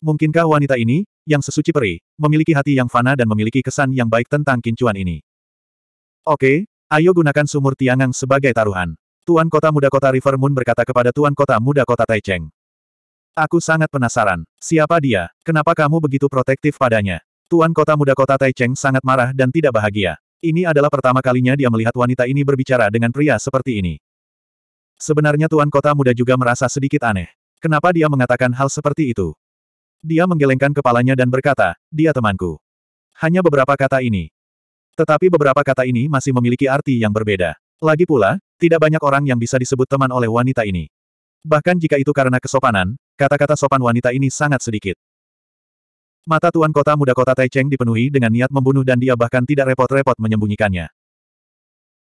Mungkinkah wanita ini, yang sesuci peri, memiliki hati yang fana dan memiliki kesan yang baik tentang Kincuan ini? Oke, ayo gunakan sumur Tiangang sebagai taruhan. Tuan Kota Muda Kota River Moon berkata kepada Tuan Kota Muda Kota Taicheng. Aku sangat penasaran. Siapa dia? Kenapa kamu begitu protektif padanya? Tuan kota muda kota Taicheng sangat marah dan tidak bahagia. Ini adalah pertama kalinya dia melihat wanita ini berbicara dengan pria seperti ini. Sebenarnya tuan kota muda juga merasa sedikit aneh. Kenapa dia mengatakan hal seperti itu? Dia menggelengkan kepalanya dan berkata, dia temanku. Hanya beberapa kata ini. Tetapi beberapa kata ini masih memiliki arti yang berbeda. Lagi pula, tidak banyak orang yang bisa disebut teman oleh wanita ini. Bahkan jika itu karena kesopanan, kata-kata sopan wanita ini sangat sedikit. Mata tuan kota muda kota Taicheng dipenuhi dengan niat membunuh dan dia bahkan tidak repot-repot menyembunyikannya.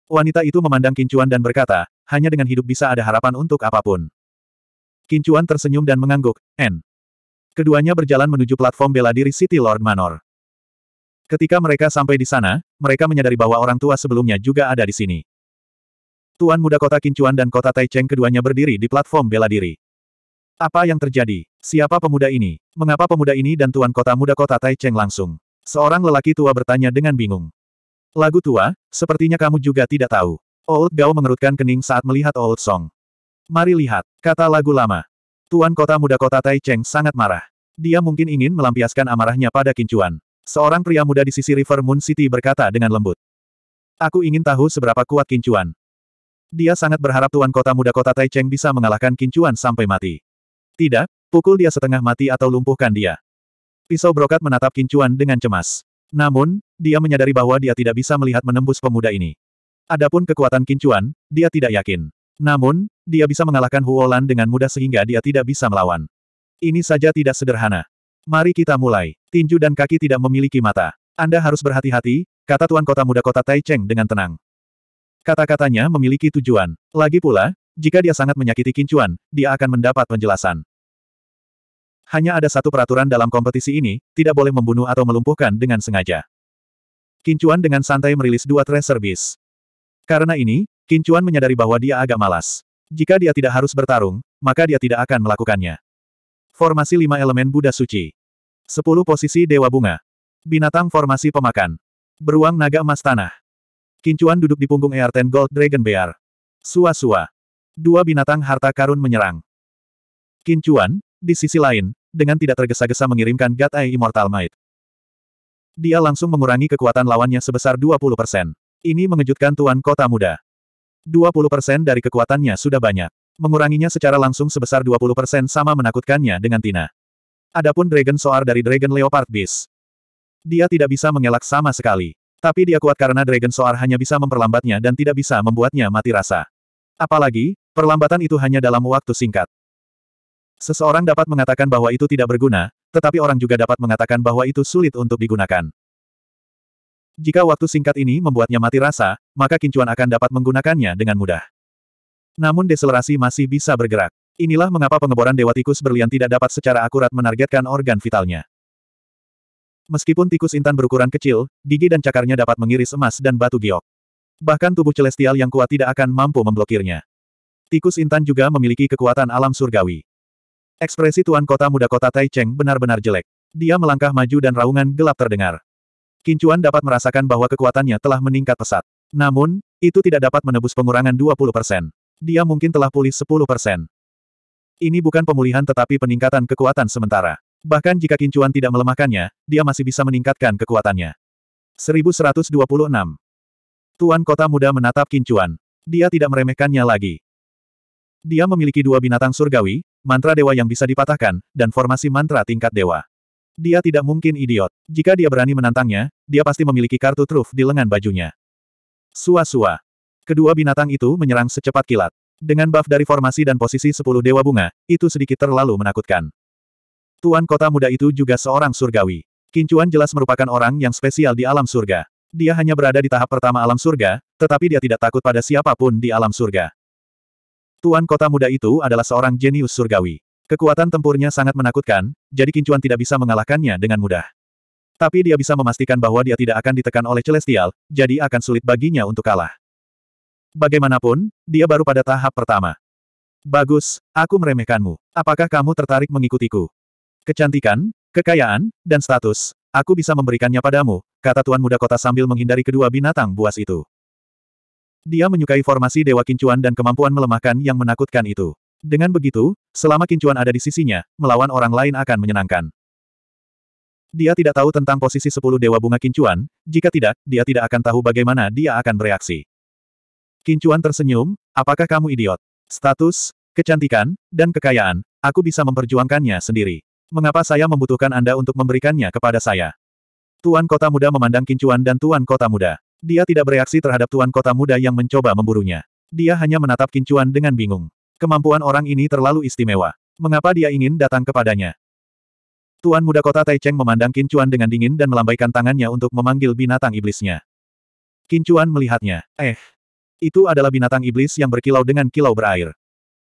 Wanita itu memandang Kincuan dan berkata, hanya dengan hidup bisa ada harapan untuk apapun. Kincuan tersenyum dan mengangguk, N. Keduanya berjalan menuju platform bela diri City Lord Manor. Ketika mereka sampai di sana, mereka menyadari bahwa orang tua sebelumnya juga ada di sini. Tuan muda kota Kincuan dan kota Taicheng keduanya berdiri di platform bela diri. Apa yang terjadi? Siapa pemuda ini? Mengapa pemuda ini dan tuan kota muda kota Tai Cheng langsung? Seorang lelaki tua bertanya dengan bingung. Lagu tua, sepertinya kamu juga tidak tahu. Old Gao mengerutkan kening saat melihat Old Song. Mari lihat, kata lagu lama. Tuan kota muda kota Tai Cheng sangat marah. Dia mungkin ingin melampiaskan amarahnya pada Kincuan. Seorang pria muda di sisi River Moon City berkata dengan lembut. Aku ingin tahu seberapa kuat Kincuan. Dia sangat berharap tuan kota muda kota Tai Cheng bisa mengalahkan Kincuan sampai mati. Tidak, pukul dia setengah mati atau lumpuhkan dia. Pisau brokat menatap kincuan dengan cemas. Namun, dia menyadari bahwa dia tidak bisa melihat menembus pemuda ini. Adapun kekuatan kincuan, dia tidak yakin. Namun, dia bisa mengalahkan Huolan dengan mudah sehingga dia tidak bisa melawan. Ini saja tidak sederhana. Mari kita mulai. Tinju dan kaki tidak memiliki mata. Anda harus berhati-hati, kata Tuan Kota Muda Kota Taicheng dengan tenang. Kata-katanya memiliki tujuan. Lagi pula, jika dia sangat menyakiti Kincuan, dia akan mendapat penjelasan. Hanya ada satu peraturan dalam kompetisi ini, tidak boleh membunuh atau melumpuhkan dengan sengaja. Kincuan dengan santai merilis dua tracer bis. Karena ini, Kincuan menyadari bahwa dia agak malas. Jika dia tidak harus bertarung, maka dia tidak akan melakukannya. Formasi lima elemen Buddha Suci. Sepuluh posisi Dewa Bunga. Binatang formasi pemakan. Beruang naga emas tanah. Kincuan duduk di punggung Earten Gold Dragon Bear. Sua-sua dua binatang harta karun menyerang. Kincuan, di sisi lain, dengan tidak tergesa-gesa mengirimkan God Eye Immortal Might. Dia langsung mengurangi kekuatan lawannya sebesar 20%. Ini mengejutkan Tuan Kota Muda. 20% dari kekuatannya sudah banyak. Menguranginya secara langsung sebesar 20% sama menakutkannya dengan Tina. Adapun Dragon Soar dari Dragon Leopard Beast. Dia tidak bisa mengelak sama sekali. Tapi dia kuat karena Dragon Soar hanya bisa memperlambatnya dan tidak bisa membuatnya mati rasa. Apalagi, perlambatan itu hanya dalam waktu singkat. Seseorang dapat mengatakan bahwa itu tidak berguna, tetapi orang juga dapat mengatakan bahwa itu sulit untuk digunakan. Jika waktu singkat ini membuatnya mati rasa, maka kincuan akan dapat menggunakannya dengan mudah. Namun deselerasi masih bisa bergerak. Inilah mengapa pengeboran Dewa Tikus Berlian tidak dapat secara akurat menargetkan organ vitalnya. Meskipun tikus intan berukuran kecil, gigi dan cakarnya dapat mengiris emas dan batu giok. Bahkan tubuh celestial yang kuat tidak akan mampu memblokirnya. Tikus intan juga memiliki kekuatan alam surgawi. Ekspresi tuan kota muda kota Taicheng benar-benar jelek. Dia melangkah maju dan raungan gelap terdengar. Kincuan dapat merasakan bahwa kekuatannya telah meningkat pesat. Namun, itu tidak dapat menebus pengurangan 20%. Dia mungkin telah pulih 10%. Ini bukan pemulihan tetapi peningkatan kekuatan sementara. Bahkan jika Kincuan tidak melemahkannya, dia masih bisa meningkatkan kekuatannya. 1126 Tuan kota muda menatap Kincuan. Dia tidak meremehkannya lagi. Dia memiliki dua binatang surgawi, mantra dewa yang bisa dipatahkan, dan formasi mantra tingkat dewa. Dia tidak mungkin idiot. Jika dia berani menantangnya, dia pasti memiliki kartu truf di lengan bajunya. Sua-sua. Kedua binatang itu menyerang secepat kilat. Dengan buff dari formasi dan posisi sepuluh dewa bunga, itu sedikit terlalu menakutkan. Tuan kota muda itu juga seorang surgawi. Kincuan jelas merupakan orang yang spesial di alam surga. Dia hanya berada di tahap pertama alam surga, tetapi dia tidak takut pada siapapun di alam surga. Tuan kota muda itu adalah seorang jenius surgawi. Kekuatan tempurnya sangat menakutkan, jadi Kincuan tidak bisa mengalahkannya dengan mudah. Tapi dia bisa memastikan bahwa dia tidak akan ditekan oleh Celestial, jadi akan sulit baginya untuk kalah. Bagaimanapun, dia baru pada tahap pertama. Bagus, aku meremehkanmu. Apakah kamu tertarik mengikutiku? Kecantikan, kekayaan, dan status, Aku bisa memberikannya padamu, kata Tuan Muda Kota sambil menghindari kedua binatang buas itu. Dia menyukai formasi Dewa Kincuan dan kemampuan melemahkan yang menakutkan itu. Dengan begitu, selama Kincuan ada di sisinya, melawan orang lain akan menyenangkan. Dia tidak tahu tentang posisi sepuluh Dewa Bunga Kincuan, jika tidak, dia tidak akan tahu bagaimana dia akan bereaksi. Kincuan tersenyum, apakah kamu idiot? Status, kecantikan, dan kekayaan, aku bisa memperjuangkannya sendiri. Mengapa saya membutuhkan Anda untuk memberikannya kepada saya? Tuan Kota Muda memandang Kincuan dan Tuan Kota Muda. Dia tidak bereaksi terhadap Tuan Kota Muda yang mencoba memburunya. Dia hanya menatap Kincuan dengan bingung. Kemampuan orang ini terlalu istimewa. Mengapa dia ingin datang kepadanya? Tuan Muda Kota Taicheng memandang Kincuan dengan dingin dan melambaikan tangannya untuk memanggil binatang iblisnya. Kincuan melihatnya. Eh, itu adalah binatang iblis yang berkilau dengan kilau berair.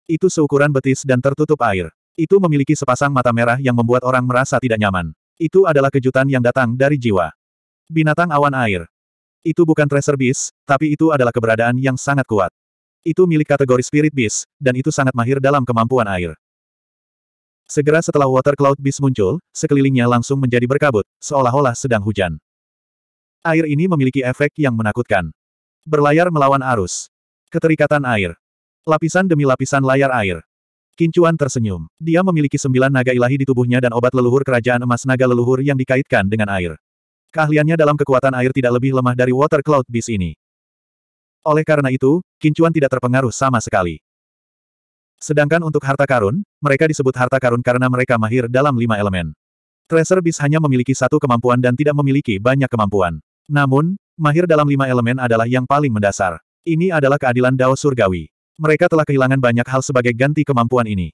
Itu seukuran betis dan tertutup air. Itu memiliki sepasang mata merah yang membuat orang merasa tidak nyaman. Itu adalah kejutan yang datang dari jiwa. Binatang awan air. Itu bukan Tracer Beast, tapi itu adalah keberadaan yang sangat kuat. Itu milik kategori Spirit Beast, dan itu sangat mahir dalam kemampuan air. Segera setelah Water Cloud Beast muncul, sekelilingnya langsung menjadi berkabut, seolah-olah sedang hujan. Air ini memiliki efek yang menakutkan. Berlayar melawan arus. Keterikatan air. Lapisan demi lapisan layar air. Kincuan tersenyum. Dia memiliki sembilan naga ilahi di tubuhnya dan obat leluhur kerajaan emas naga leluhur yang dikaitkan dengan air. Keahliannya dalam kekuatan air tidak lebih lemah dari Water Cloud Beast ini. Oleh karena itu, Kincuan tidak terpengaruh sama sekali. Sedangkan untuk harta karun, mereka disebut harta karun karena mereka mahir dalam lima elemen. Tracer Beast hanya memiliki satu kemampuan dan tidak memiliki banyak kemampuan. Namun, mahir dalam lima elemen adalah yang paling mendasar. Ini adalah keadilan Dao Surgawi. Mereka telah kehilangan banyak hal sebagai ganti kemampuan ini.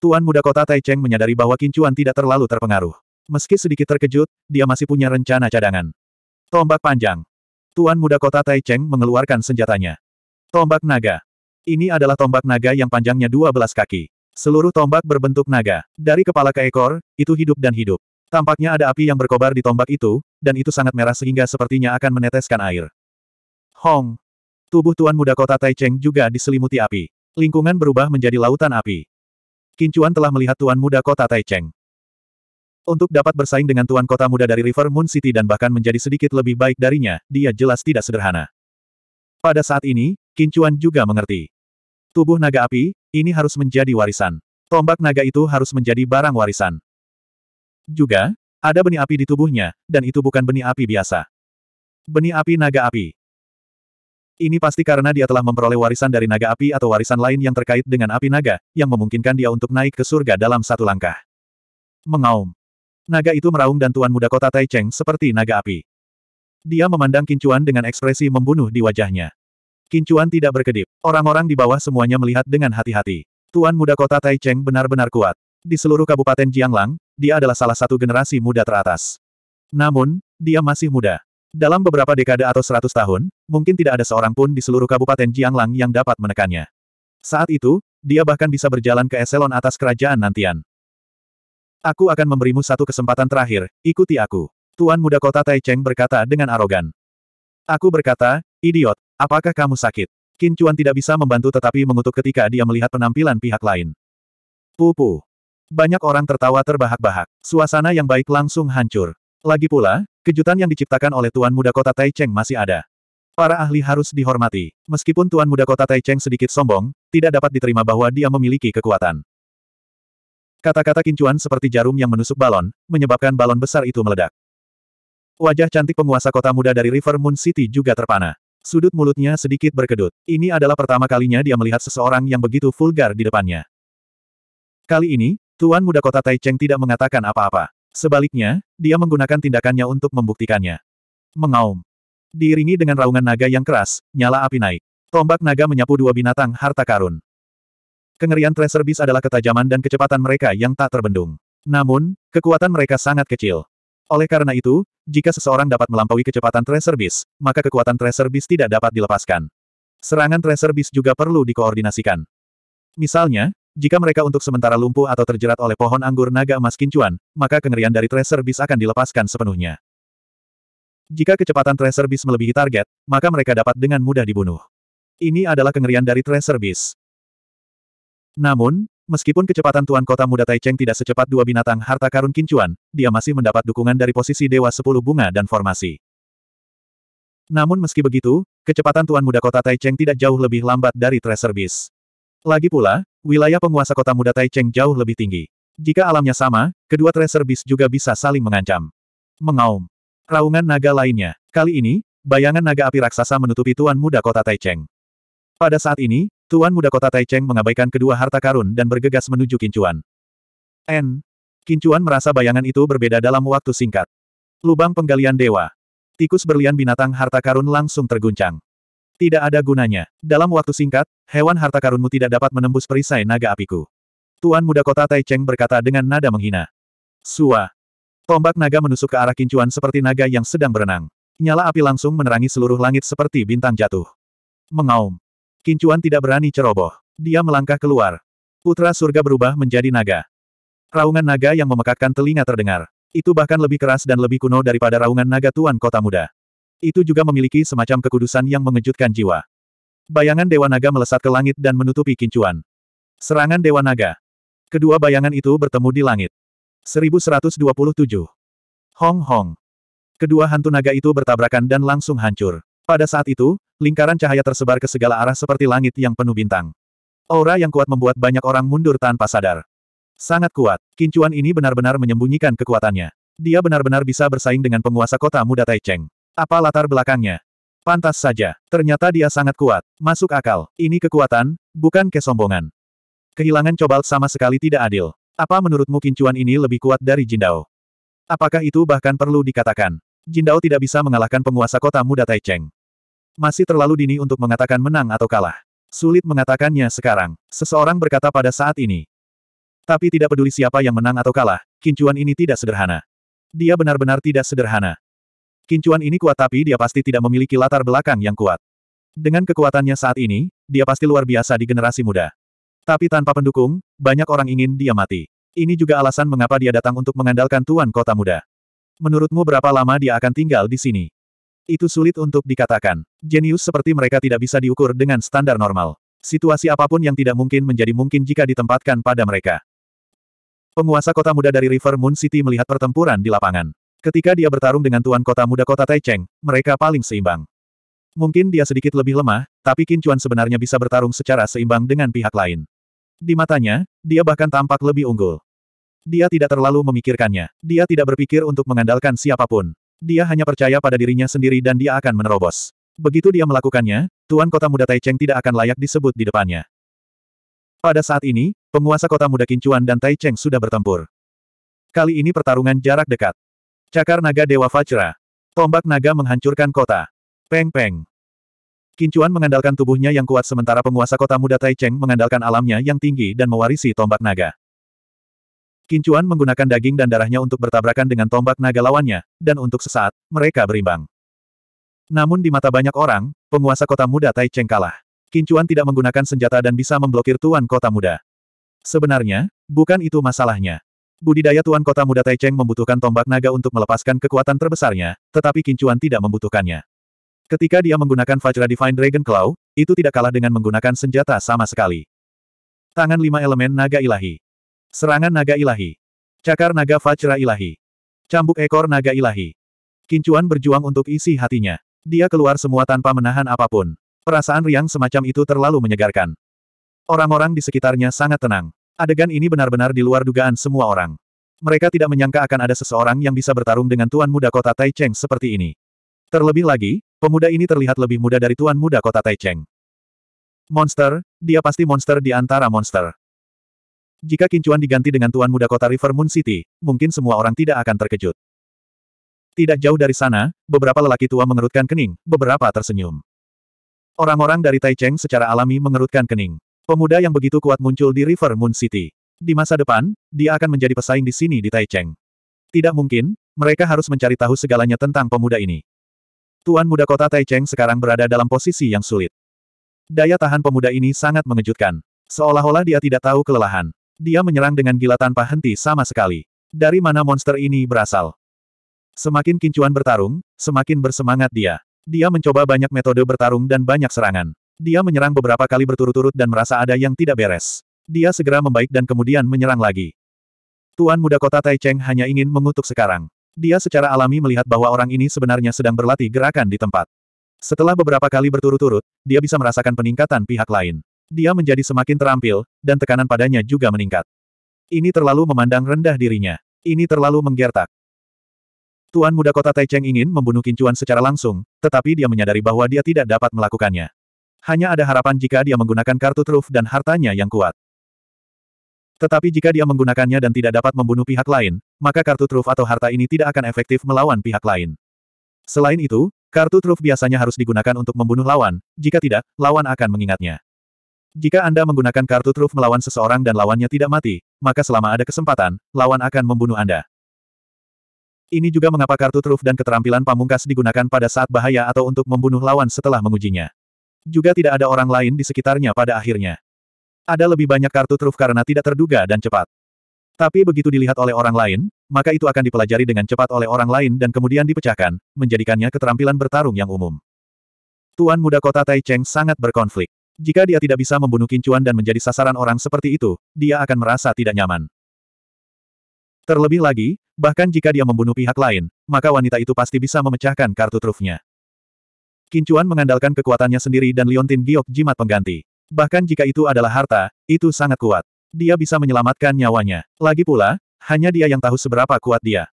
Tuan muda kota Taicheng menyadari bahwa Kincuan tidak terlalu terpengaruh. Meski sedikit terkejut, dia masih punya rencana cadangan. Tombak panjang. Tuan muda kota Taicheng mengeluarkan senjatanya. Tombak naga. Ini adalah tombak naga yang panjangnya 12 kaki. Seluruh tombak berbentuk naga. Dari kepala ke ekor, itu hidup dan hidup. Tampaknya ada api yang berkobar di tombak itu, dan itu sangat merah sehingga sepertinya akan meneteskan air. Hong! Tubuh Tuan Muda Kota Taicheng juga diselimuti api. Lingkungan berubah menjadi lautan api. Kincuan telah melihat Tuan Muda Kota Taicheng. Untuk dapat bersaing dengan Tuan Kota Muda dari River Moon City dan bahkan menjadi sedikit lebih baik darinya, dia jelas tidak sederhana. Pada saat ini, Kincuan juga mengerti. Tubuh naga api, ini harus menjadi warisan. Tombak naga itu harus menjadi barang warisan. Juga, ada benih api di tubuhnya, dan itu bukan benih api biasa. Benih api naga api. Ini pasti karena dia telah memperoleh warisan dari naga api atau warisan lain yang terkait dengan api naga, yang memungkinkan dia untuk naik ke surga dalam satu langkah. Mengaum. Naga itu meraung dan tuan muda kota Taicheng seperti naga api. Dia memandang Kincuan dengan ekspresi membunuh di wajahnya. Kincuan tidak berkedip. Orang-orang di bawah semuanya melihat dengan hati-hati. Tuan muda kota Taicheng benar-benar kuat. Di seluruh kabupaten Jianglang, dia adalah salah satu generasi muda teratas. Namun, dia masih muda. Dalam beberapa dekade atau seratus tahun, mungkin tidak ada seorang pun di seluruh kabupaten Jianglang yang dapat menekannya. Saat itu, dia bahkan bisa berjalan ke eselon atas kerajaan nantian. Aku akan memberimu satu kesempatan terakhir, ikuti aku. Tuan muda kota Tai Cheng berkata dengan arogan. Aku berkata, idiot, apakah kamu sakit? Qin Chuan tidak bisa membantu tetapi mengutuk ketika dia melihat penampilan pihak lain. Pupu. Banyak orang tertawa terbahak-bahak. Suasana yang baik langsung hancur. Lagi pula, kejutan yang diciptakan oleh Tuan Muda Kota Taicheng masih ada. Para ahli harus dihormati. Meskipun Tuan Muda Kota Taicheng sedikit sombong, tidak dapat diterima bahwa dia memiliki kekuatan. Kata-kata kincuan seperti jarum yang menusuk balon, menyebabkan balon besar itu meledak. Wajah cantik penguasa kota muda dari River Moon City juga terpana. Sudut mulutnya sedikit berkedut. Ini adalah pertama kalinya dia melihat seseorang yang begitu vulgar di depannya. Kali ini, Tuan Muda Kota Taicheng tidak mengatakan apa-apa. Sebaliknya, dia menggunakan tindakannya untuk membuktikannya. Mengaum. Diiringi dengan raungan naga yang keras, nyala api naik. Tombak naga menyapu dua binatang harta karun. Kengerian Tracer Beast adalah ketajaman dan kecepatan mereka yang tak terbendung. Namun, kekuatan mereka sangat kecil. Oleh karena itu, jika seseorang dapat melampaui kecepatan Tracer Beast, maka kekuatan Tracer Beast tidak dapat dilepaskan. Serangan Tracer Beast juga perlu dikoordinasikan. Misalnya, jika mereka untuk sementara lumpuh atau terjerat oleh pohon anggur naga emas kincuan, maka kengerian dari Tracer Beast akan dilepaskan sepenuhnya. Jika kecepatan Tracer Beast melebihi target, maka mereka dapat dengan mudah dibunuh. Ini adalah kengerian dari Tracer Beast. Namun, meskipun kecepatan Tuan Kota Muda Taicheng tidak secepat dua binatang harta karun kincuan, dia masih mendapat dukungan dari posisi Dewa Sepuluh Bunga dan Formasi. Namun meski begitu, kecepatan Tuan Muda Kota Taicheng tidak jauh lebih lambat dari Tracer Beast. Lagi pula, wilayah penguasa kota muda Taicheng jauh lebih tinggi. Jika alamnya sama, kedua tracer beast juga bisa saling mengancam. Mengaum. Raungan naga lainnya. Kali ini, bayangan naga api raksasa menutupi tuan muda kota Taicheng. Pada saat ini, tuan muda kota Taicheng mengabaikan kedua harta karun dan bergegas menuju Kincuan. N. Kincuan merasa bayangan itu berbeda dalam waktu singkat. Lubang penggalian dewa. Tikus berlian binatang harta karun langsung terguncang. Tidak ada gunanya. Dalam waktu singkat, hewan harta karunmu tidak dapat menembus perisai naga apiku. Tuan muda kota Tai Cheng berkata dengan nada menghina. Sua. Tombak naga menusuk ke arah kincuan seperti naga yang sedang berenang. Nyala api langsung menerangi seluruh langit seperti bintang jatuh. Mengaum. Kincuan tidak berani ceroboh. Dia melangkah keluar. Putra surga berubah menjadi naga. Raungan naga yang memekakkan telinga terdengar. Itu bahkan lebih keras dan lebih kuno daripada raungan naga tuan kota muda. Itu juga memiliki semacam kekudusan yang mengejutkan jiwa. Bayangan Dewa Naga melesat ke langit dan menutupi kincuan. Serangan Dewa Naga. Kedua bayangan itu bertemu di langit. 1127. Hong Hong. Kedua hantu naga itu bertabrakan dan langsung hancur. Pada saat itu, lingkaran cahaya tersebar ke segala arah seperti langit yang penuh bintang. Aura yang kuat membuat banyak orang mundur tanpa sadar. Sangat kuat, kincuan ini benar-benar menyembunyikan kekuatannya. Dia benar-benar bisa bersaing dengan penguasa kota muda Taicheng. Apa latar belakangnya? Pantas saja, ternyata dia sangat kuat. Masuk akal, ini kekuatan, bukan kesombongan. Kehilangan cobalt sama sekali tidak adil. Apa menurutmu kincuan ini lebih kuat dari Jindao? Apakah itu bahkan perlu dikatakan? Jindao tidak bisa mengalahkan penguasa kota muda Taicheng. Masih terlalu dini untuk mengatakan menang atau kalah. Sulit mengatakannya sekarang, seseorang berkata pada saat ini. Tapi tidak peduli siapa yang menang atau kalah, kincuan ini tidak sederhana. Dia benar-benar tidak sederhana. Kincuan ini kuat tapi dia pasti tidak memiliki latar belakang yang kuat. Dengan kekuatannya saat ini, dia pasti luar biasa di generasi muda. Tapi tanpa pendukung, banyak orang ingin dia mati. Ini juga alasan mengapa dia datang untuk mengandalkan Tuan Kota Muda. Menurutmu berapa lama dia akan tinggal di sini? Itu sulit untuk dikatakan. Jenius seperti mereka tidak bisa diukur dengan standar normal. Situasi apapun yang tidak mungkin menjadi mungkin jika ditempatkan pada mereka. Penguasa kota muda dari River Moon City melihat pertempuran di lapangan. Ketika dia bertarung dengan tuan kota muda kota Taicheng, mereka paling seimbang. Mungkin dia sedikit lebih lemah, tapi Qin sebenarnya bisa bertarung secara seimbang dengan pihak lain. Di matanya, dia bahkan tampak lebih unggul. Dia tidak terlalu memikirkannya. Dia tidak berpikir untuk mengandalkan siapapun. Dia hanya percaya pada dirinya sendiri dan dia akan menerobos. Begitu dia melakukannya, Tuan Kota Muda Taicheng tidak akan layak disebut di depannya. Pada saat ini, penguasa Kota Muda Kincuan dan Taicheng sudah bertempur. Kali ini pertarungan jarak dekat. Cakar naga Dewa Vajra. Tombak naga menghancurkan kota. Peng-peng. Kincuan mengandalkan tubuhnya yang kuat sementara penguasa kota muda Taicheng mengandalkan alamnya yang tinggi dan mewarisi tombak naga. Kincuan menggunakan daging dan darahnya untuk bertabrakan dengan tombak naga lawannya, dan untuk sesaat, mereka berimbang. Namun di mata banyak orang, penguasa kota muda Taicheng kalah. Kincuan tidak menggunakan senjata dan bisa memblokir tuan kota muda. Sebenarnya, bukan itu masalahnya. Budidaya Tuan Kota Muda Taicheng membutuhkan tombak naga untuk melepaskan kekuatan terbesarnya, tetapi Kincuan tidak membutuhkannya. Ketika dia menggunakan Fajra Divine Dragon Claw, itu tidak kalah dengan menggunakan senjata sama sekali. Tangan lima elemen naga ilahi. Serangan naga ilahi. Cakar naga Fajra ilahi. Cambuk ekor naga ilahi. Kincuan berjuang untuk isi hatinya. Dia keluar semua tanpa menahan apapun. Perasaan riang semacam itu terlalu menyegarkan. Orang-orang di sekitarnya sangat tenang. Adegan ini benar-benar di luar dugaan semua orang. Mereka tidak menyangka akan ada seseorang yang bisa bertarung dengan Tuan Muda Kota Taicheng seperti ini. Terlebih lagi, pemuda ini terlihat lebih muda dari Tuan Muda Kota Taicheng. Monster, dia pasti monster di antara monster. Jika Kincuan diganti dengan Tuan Muda Kota River Moon City, mungkin semua orang tidak akan terkejut. Tidak jauh dari sana, beberapa lelaki tua mengerutkan kening, beberapa tersenyum. Orang-orang dari Taicheng secara alami mengerutkan kening. Pemuda yang begitu kuat muncul di River Moon City. Di masa depan, dia akan menjadi pesaing di sini di Taicheng. Tidak mungkin, mereka harus mencari tahu segalanya tentang pemuda ini. Tuan muda kota Taicheng sekarang berada dalam posisi yang sulit. Daya tahan pemuda ini sangat mengejutkan. Seolah-olah dia tidak tahu kelelahan. Dia menyerang dengan gila tanpa henti sama sekali. Dari mana monster ini berasal? Semakin kincuan bertarung, semakin bersemangat dia. Dia mencoba banyak metode bertarung dan banyak serangan. Dia menyerang beberapa kali berturut-turut dan merasa ada yang tidak beres. Dia segera membaik dan kemudian menyerang lagi. Tuan muda kota Tai Cheng hanya ingin mengutuk sekarang. Dia secara alami melihat bahwa orang ini sebenarnya sedang berlatih gerakan di tempat. Setelah beberapa kali berturut-turut, dia bisa merasakan peningkatan pihak lain. Dia menjadi semakin terampil, dan tekanan padanya juga meningkat. Ini terlalu memandang rendah dirinya. Ini terlalu menggertak. Tuan muda kota Tai Cheng ingin membunuh Kincuan secara langsung, tetapi dia menyadari bahwa dia tidak dapat melakukannya. Hanya ada harapan jika dia menggunakan kartu truf dan hartanya yang kuat. Tetapi jika dia menggunakannya dan tidak dapat membunuh pihak lain, maka kartu truf atau harta ini tidak akan efektif melawan pihak lain. Selain itu, kartu truf biasanya harus digunakan untuk membunuh lawan, jika tidak, lawan akan mengingatnya. Jika Anda menggunakan kartu truf melawan seseorang dan lawannya tidak mati, maka selama ada kesempatan, lawan akan membunuh Anda. Ini juga mengapa kartu truf dan keterampilan pamungkas digunakan pada saat bahaya atau untuk membunuh lawan setelah mengujinya. Juga tidak ada orang lain di sekitarnya pada akhirnya. Ada lebih banyak kartu truf karena tidak terduga dan cepat. Tapi begitu dilihat oleh orang lain, maka itu akan dipelajari dengan cepat oleh orang lain dan kemudian dipecahkan, menjadikannya keterampilan bertarung yang umum. Tuan muda kota Tai Cheng sangat berkonflik. Jika dia tidak bisa membunuh kincuan dan menjadi sasaran orang seperti itu, dia akan merasa tidak nyaman. Terlebih lagi, bahkan jika dia membunuh pihak lain, maka wanita itu pasti bisa memecahkan kartu trufnya. Kincuan mengandalkan kekuatannya sendiri dan Liontin giok jimat pengganti. Bahkan jika itu adalah harta, itu sangat kuat. Dia bisa menyelamatkan nyawanya. Lagi pula, hanya dia yang tahu seberapa kuat dia.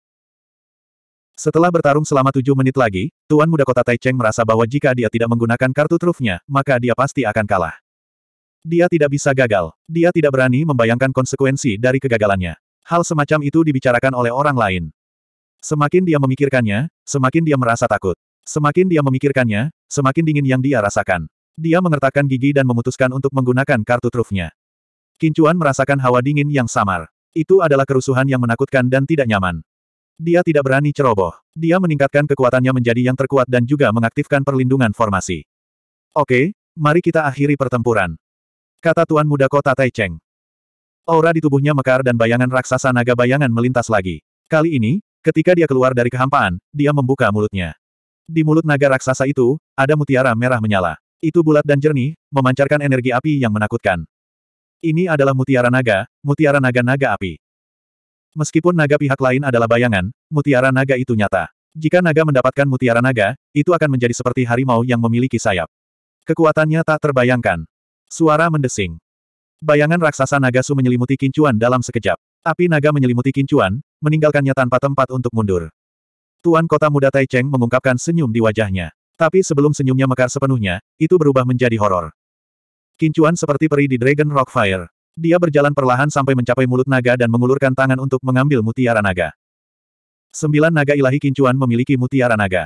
Setelah bertarung selama tujuh menit lagi, Tuan Muda Kota Taicheng merasa bahwa jika dia tidak menggunakan kartu trufnya, maka dia pasti akan kalah. Dia tidak bisa gagal. Dia tidak berani membayangkan konsekuensi dari kegagalannya. Hal semacam itu dibicarakan oleh orang lain. Semakin dia memikirkannya, semakin dia merasa takut. Semakin dia memikirkannya, semakin dingin yang dia rasakan. Dia mengertakkan gigi dan memutuskan untuk menggunakan kartu trufnya. Kincuan merasakan hawa dingin yang samar. Itu adalah kerusuhan yang menakutkan dan tidak nyaman. Dia tidak berani ceroboh. Dia meningkatkan kekuatannya menjadi yang terkuat dan juga mengaktifkan perlindungan formasi. Oke, mari kita akhiri pertempuran. Kata Tuan Muda Kota Taicheng. Aura di tubuhnya mekar dan bayangan raksasa naga bayangan melintas lagi. Kali ini, ketika dia keluar dari kehampaan, dia membuka mulutnya. Di mulut naga raksasa itu, ada mutiara merah menyala. Itu bulat dan jernih, memancarkan energi api yang menakutkan. Ini adalah mutiara naga, mutiara naga-naga api. Meskipun naga pihak lain adalah bayangan, mutiara naga itu nyata. Jika naga mendapatkan mutiara naga, itu akan menjadi seperti harimau yang memiliki sayap. Kekuatannya tak terbayangkan. Suara mendesing. Bayangan raksasa naga su menyelimuti kincuan dalam sekejap. Api naga menyelimuti kincuan, meninggalkannya tanpa tempat untuk mundur. Tuan kota muda Tai Cheng mengungkapkan senyum di wajahnya. Tapi sebelum senyumnya mekar sepenuhnya, itu berubah menjadi horor. Kincuan seperti peri di Dragon Rock Fire. Dia berjalan perlahan sampai mencapai mulut naga dan mengulurkan tangan untuk mengambil mutiara naga. Sembilan naga ilahi Kincuan memiliki mutiara naga.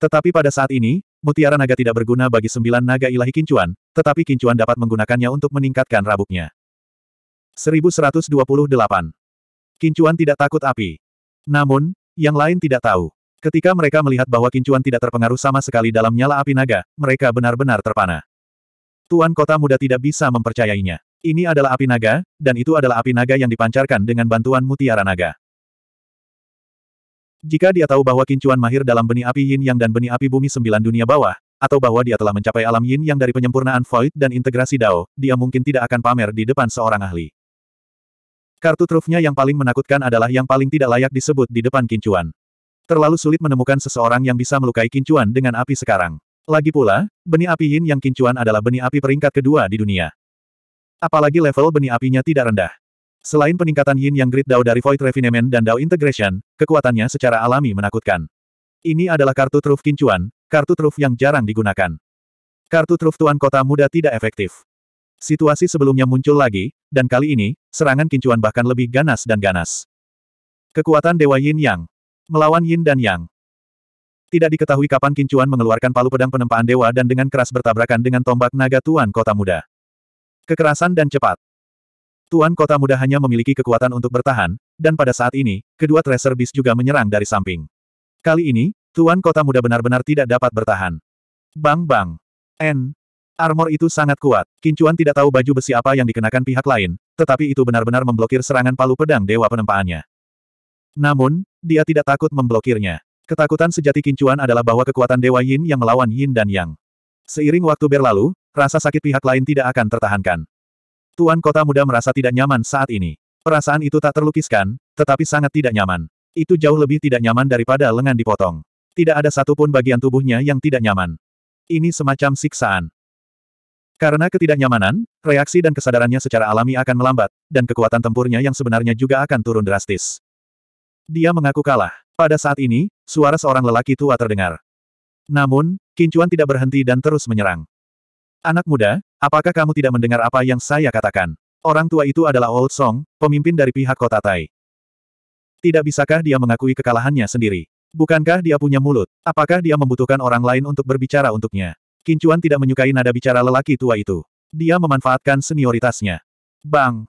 Tetapi pada saat ini, mutiara naga tidak berguna bagi sembilan naga ilahi Kincuan, tetapi Kincuan dapat menggunakannya untuk meningkatkan rabuknya. 1128. Kincuan tidak takut api. Namun, yang lain tidak tahu. Ketika mereka melihat bahwa kincuan tidak terpengaruh sama sekali dalam nyala api naga, mereka benar-benar terpana. Tuan kota muda tidak bisa mempercayainya. Ini adalah api naga, dan itu adalah api naga yang dipancarkan dengan bantuan mutiara naga. Jika dia tahu bahwa kincuan mahir dalam benih api yin yang dan benih api bumi sembilan dunia bawah, atau bahwa dia telah mencapai alam yin yang dari penyempurnaan void dan integrasi dao, dia mungkin tidak akan pamer di depan seorang ahli. Kartu trufnya yang paling menakutkan adalah yang paling tidak layak disebut di depan kincuan. Terlalu sulit menemukan seseorang yang bisa melukai kincuan dengan api sekarang. Lagi pula, benih api yin yang kincuan adalah benih api peringkat kedua di dunia. Apalagi level benih apinya tidak rendah. Selain peningkatan yin yang Great Dao dari Void Refinement dan Dao Integration, kekuatannya secara alami menakutkan. Ini adalah kartu truf kincuan, kartu truf yang jarang digunakan. Kartu truf Tuan Kota Muda tidak efektif. Situasi sebelumnya muncul lagi, dan kali ini, serangan kincuan bahkan lebih ganas dan ganas. Kekuatan Dewa Yin Yang. Melawan Yin dan Yang. Tidak diketahui kapan kincuan mengeluarkan palu pedang penempaan dewa dan dengan keras bertabrakan dengan tombak naga Tuan Kota Muda. Kekerasan dan cepat. Tuan Kota Muda hanya memiliki kekuatan untuk bertahan, dan pada saat ini, kedua Tracer Beast juga menyerang dari samping. Kali ini, Tuan Kota Muda benar-benar tidak dapat bertahan. Bang Bang. N. Armor itu sangat kuat. Kincuan tidak tahu baju besi apa yang dikenakan pihak lain, tetapi itu benar-benar memblokir serangan palu pedang dewa penempaannya. Namun, dia tidak takut memblokirnya. Ketakutan sejati Kincuan adalah bahwa kekuatan Dewa Yin yang melawan Yin dan Yang. Seiring waktu berlalu, rasa sakit pihak lain tidak akan tertahankan. Tuan kota muda merasa tidak nyaman saat ini. Perasaan itu tak terlukiskan, tetapi sangat tidak nyaman. Itu jauh lebih tidak nyaman daripada lengan dipotong. Tidak ada satupun bagian tubuhnya yang tidak nyaman. Ini semacam siksaan. Karena ketidaknyamanan, reaksi dan kesadarannya secara alami akan melambat, dan kekuatan tempurnya yang sebenarnya juga akan turun drastis. Dia mengaku kalah. Pada saat ini, suara seorang lelaki tua terdengar. Namun, Kincuan tidak berhenti dan terus menyerang. Anak muda, apakah kamu tidak mendengar apa yang saya katakan? Orang tua itu adalah Old Song, pemimpin dari pihak kota Tai. Tidak bisakah dia mengakui kekalahannya sendiri? Bukankah dia punya mulut? Apakah dia membutuhkan orang lain untuk berbicara untuknya? Kincuan tidak menyukai nada bicara lelaki tua itu. Dia memanfaatkan senioritasnya. Bang!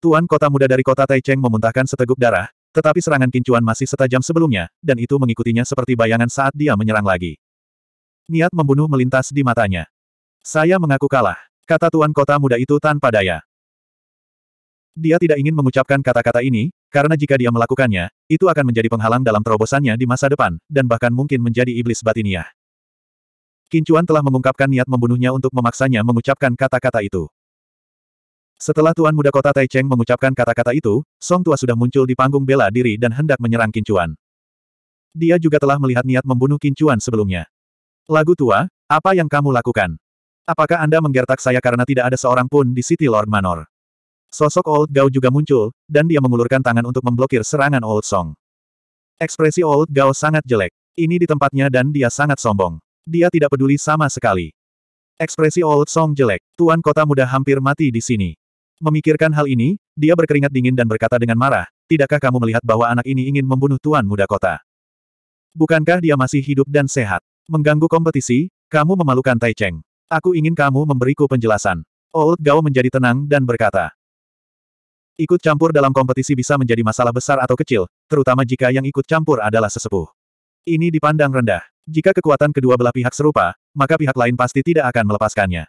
Tuan kota muda dari kota Taicheng memuntahkan seteguk darah, tetapi serangan Kincuan masih setajam sebelumnya, dan itu mengikutinya seperti bayangan saat dia menyerang lagi. Niat membunuh melintas di matanya. Saya mengaku kalah, kata tuan kota muda itu tanpa daya. Dia tidak ingin mengucapkan kata-kata ini, karena jika dia melakukannya, itu akan menjadi penghalang dalam terobosannya di masa depan, dan bahkan mungkin menjadi iblis batiniah. Kincuan telah mengungkapkan niat membunuhnya untuk memaksanya mengucapkan kata-kata itu. Setelah Tuan Muda Kota Taicheng mengucapkan kata-kata itu, Song Tua sudah muncul di panggung bela diri dan hendak menyerang Kincuan. Dia juga telah melihat niat membunuh Kincuan sebelumnya. Lagu tua, apa yang kamu lakukan? Apakah Anda menggertak saya karena tidak ada seorang pun di City Lord Manor? Sosok Old Gao juga muncul, dan dia mengulurkan tangan untuk memblokir serangan Old Song. Ekspresi Old Gao sangat jelek. Ini di tempatnya dan dia sangat sombong dia tidak peduli sama sekali. Ekspresi Old Song jelek, tuan kota muda hampir mati di sini. Memikirkan hal ini, dia berkeringat dingin dan berkata dengan marah, tidakkah kamu melihat bahwa anak ini ingin membunuh tuan muda kota? Bukankah dia masih hidup dan sehat? Mengganggu kompetisi, kamu memalukan Tai Cheng. Aku ingin kamu memberiku penjelasan. Old Gao menjadi tenang dan berkata. Ikut campur dalam kompetisi bisa menjadi masalah besar atau kecil, terutama jika yang ikut campur adalah sesepuh. Ini dipandang rendah. Jika kekuatan kedua belah pihak serupa, maka pihak lain pasti tidak akan melepaskannya.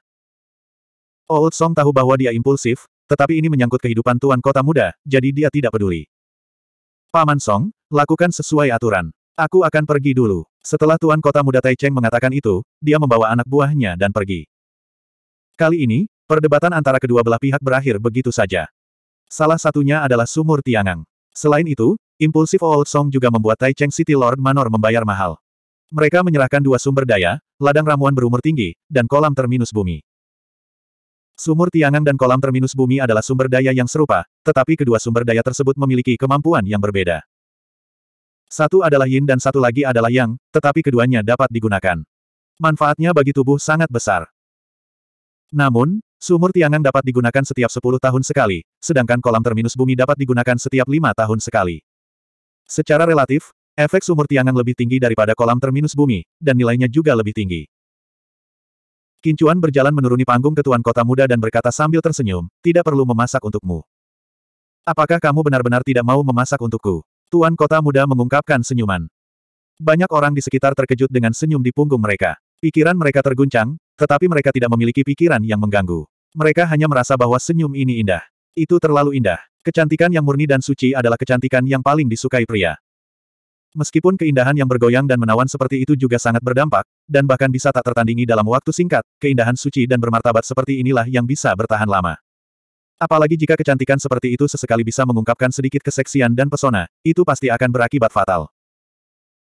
Old Song tahu bahwa dia impulsif, tetapi ini menyangkut kehidupan tuan kota muda, jadi dia tidak peduli. Paman Song, lakukan sesuai aturan. Aku akan pergi dulu. Setelah tuan kota muda Tai Cheng mengatakan itu, dia membawa anak buahnya dan pergi. Kali ini, perdebatan antara kedua belah pihak berakhir begitu saja. Salah satunya adalah sumur Tiangang. Selain itu, impulsif Old Song juga membuat Tai Cheng City Lord Manor membayar mahal. Mereka menyerahkan dua sumber daya, ladang ramuan berumur tinggi, dan kolam terminus bumi. Sumur tiangan dan kolam terminus bumi adalah sumber daya yang serupa, tetapi kedua sumber daya tersebut memiliki kemampuan yang berbeda. Satu adalah yin dan satu lagi adalah yang, tetapi keduanya dapat digunakan. Manfaatnya bagi tubuh sangat besar. Namun, Sumur Tiangan dapat digunakan setiap 10 tahun sekali, sedangkan kolam terminus bumi dapat digunakan setiap lima tahun sekali. Secara relatif, efek sumur Tiangan lebih tinggi daripada kolam terminus bumi, dan nilainya juga lebih tinggi. Kincuan berjalan menuruni panggung ketuan kota muda dan berkata sambil tersenyum, tidak perlu memasak untukmu. Apakah kamu benar-benar tidak mau memasak untukku? Tuan kota muda mengungkapkan senyuman. Banyak orang di sekitar terkejut dengan senyum di punggung mereka. Pikiran mereka terguncang, tetapi mereka tidak memiliki pikiran yang mengganggu. Mereka hanya merasa bahwa senyum ini indah. Itu terlalu indah. Kecantikan yang murni dan suci adalah kecantikan yang paling disukai pria. Meskipun keindahan yang bergoyang dan menawan seperti itu juga sangat berdampak, dan bahkan bisa tak tertandingi dalam waktu singkat, keindahan suci dan bermartabat seperti inilah yang bisa bertahan lama. Apalagi jika kecantikan seperti itu sesekali bisa mengungkapkan sedikit keseksian dan pesona, itu pasti akan berakibat fatal.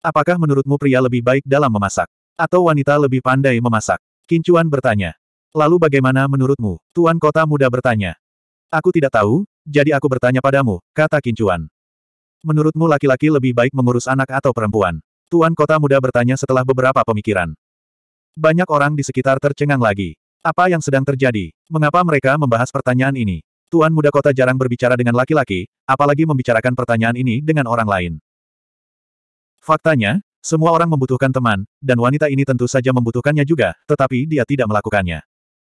Apakah menurutmu pria lebih baik dalam memasak? Atau wanita lebih pandai memasak? Kincuan bertanya. Lalu bagaimana menurutmu? Tuan Kota Muda bertanya. Aku tidak tahu, jadi aku bertanya padamu, kata Kincuan. Menurutmu laki-laki lebih baik mengurus anak atau perempuan? Tuan Kota Muda bertanya setelah beberapa pemikiran. Banyak orang di sekitar tercengang lagi. Apa yang sedang terjadi? Mengapa mereka membahas pertanyaan ini? Tuan Muda Kota jarang berbicara dengan laki-laki, apalagi membicarakan pertanyaan ini dengan orang lain. Faktanya, semua orang membutuhkan teman, dan wanita ini tentu saja membutuhkannya juga, tetapi dia tidak melakukannya.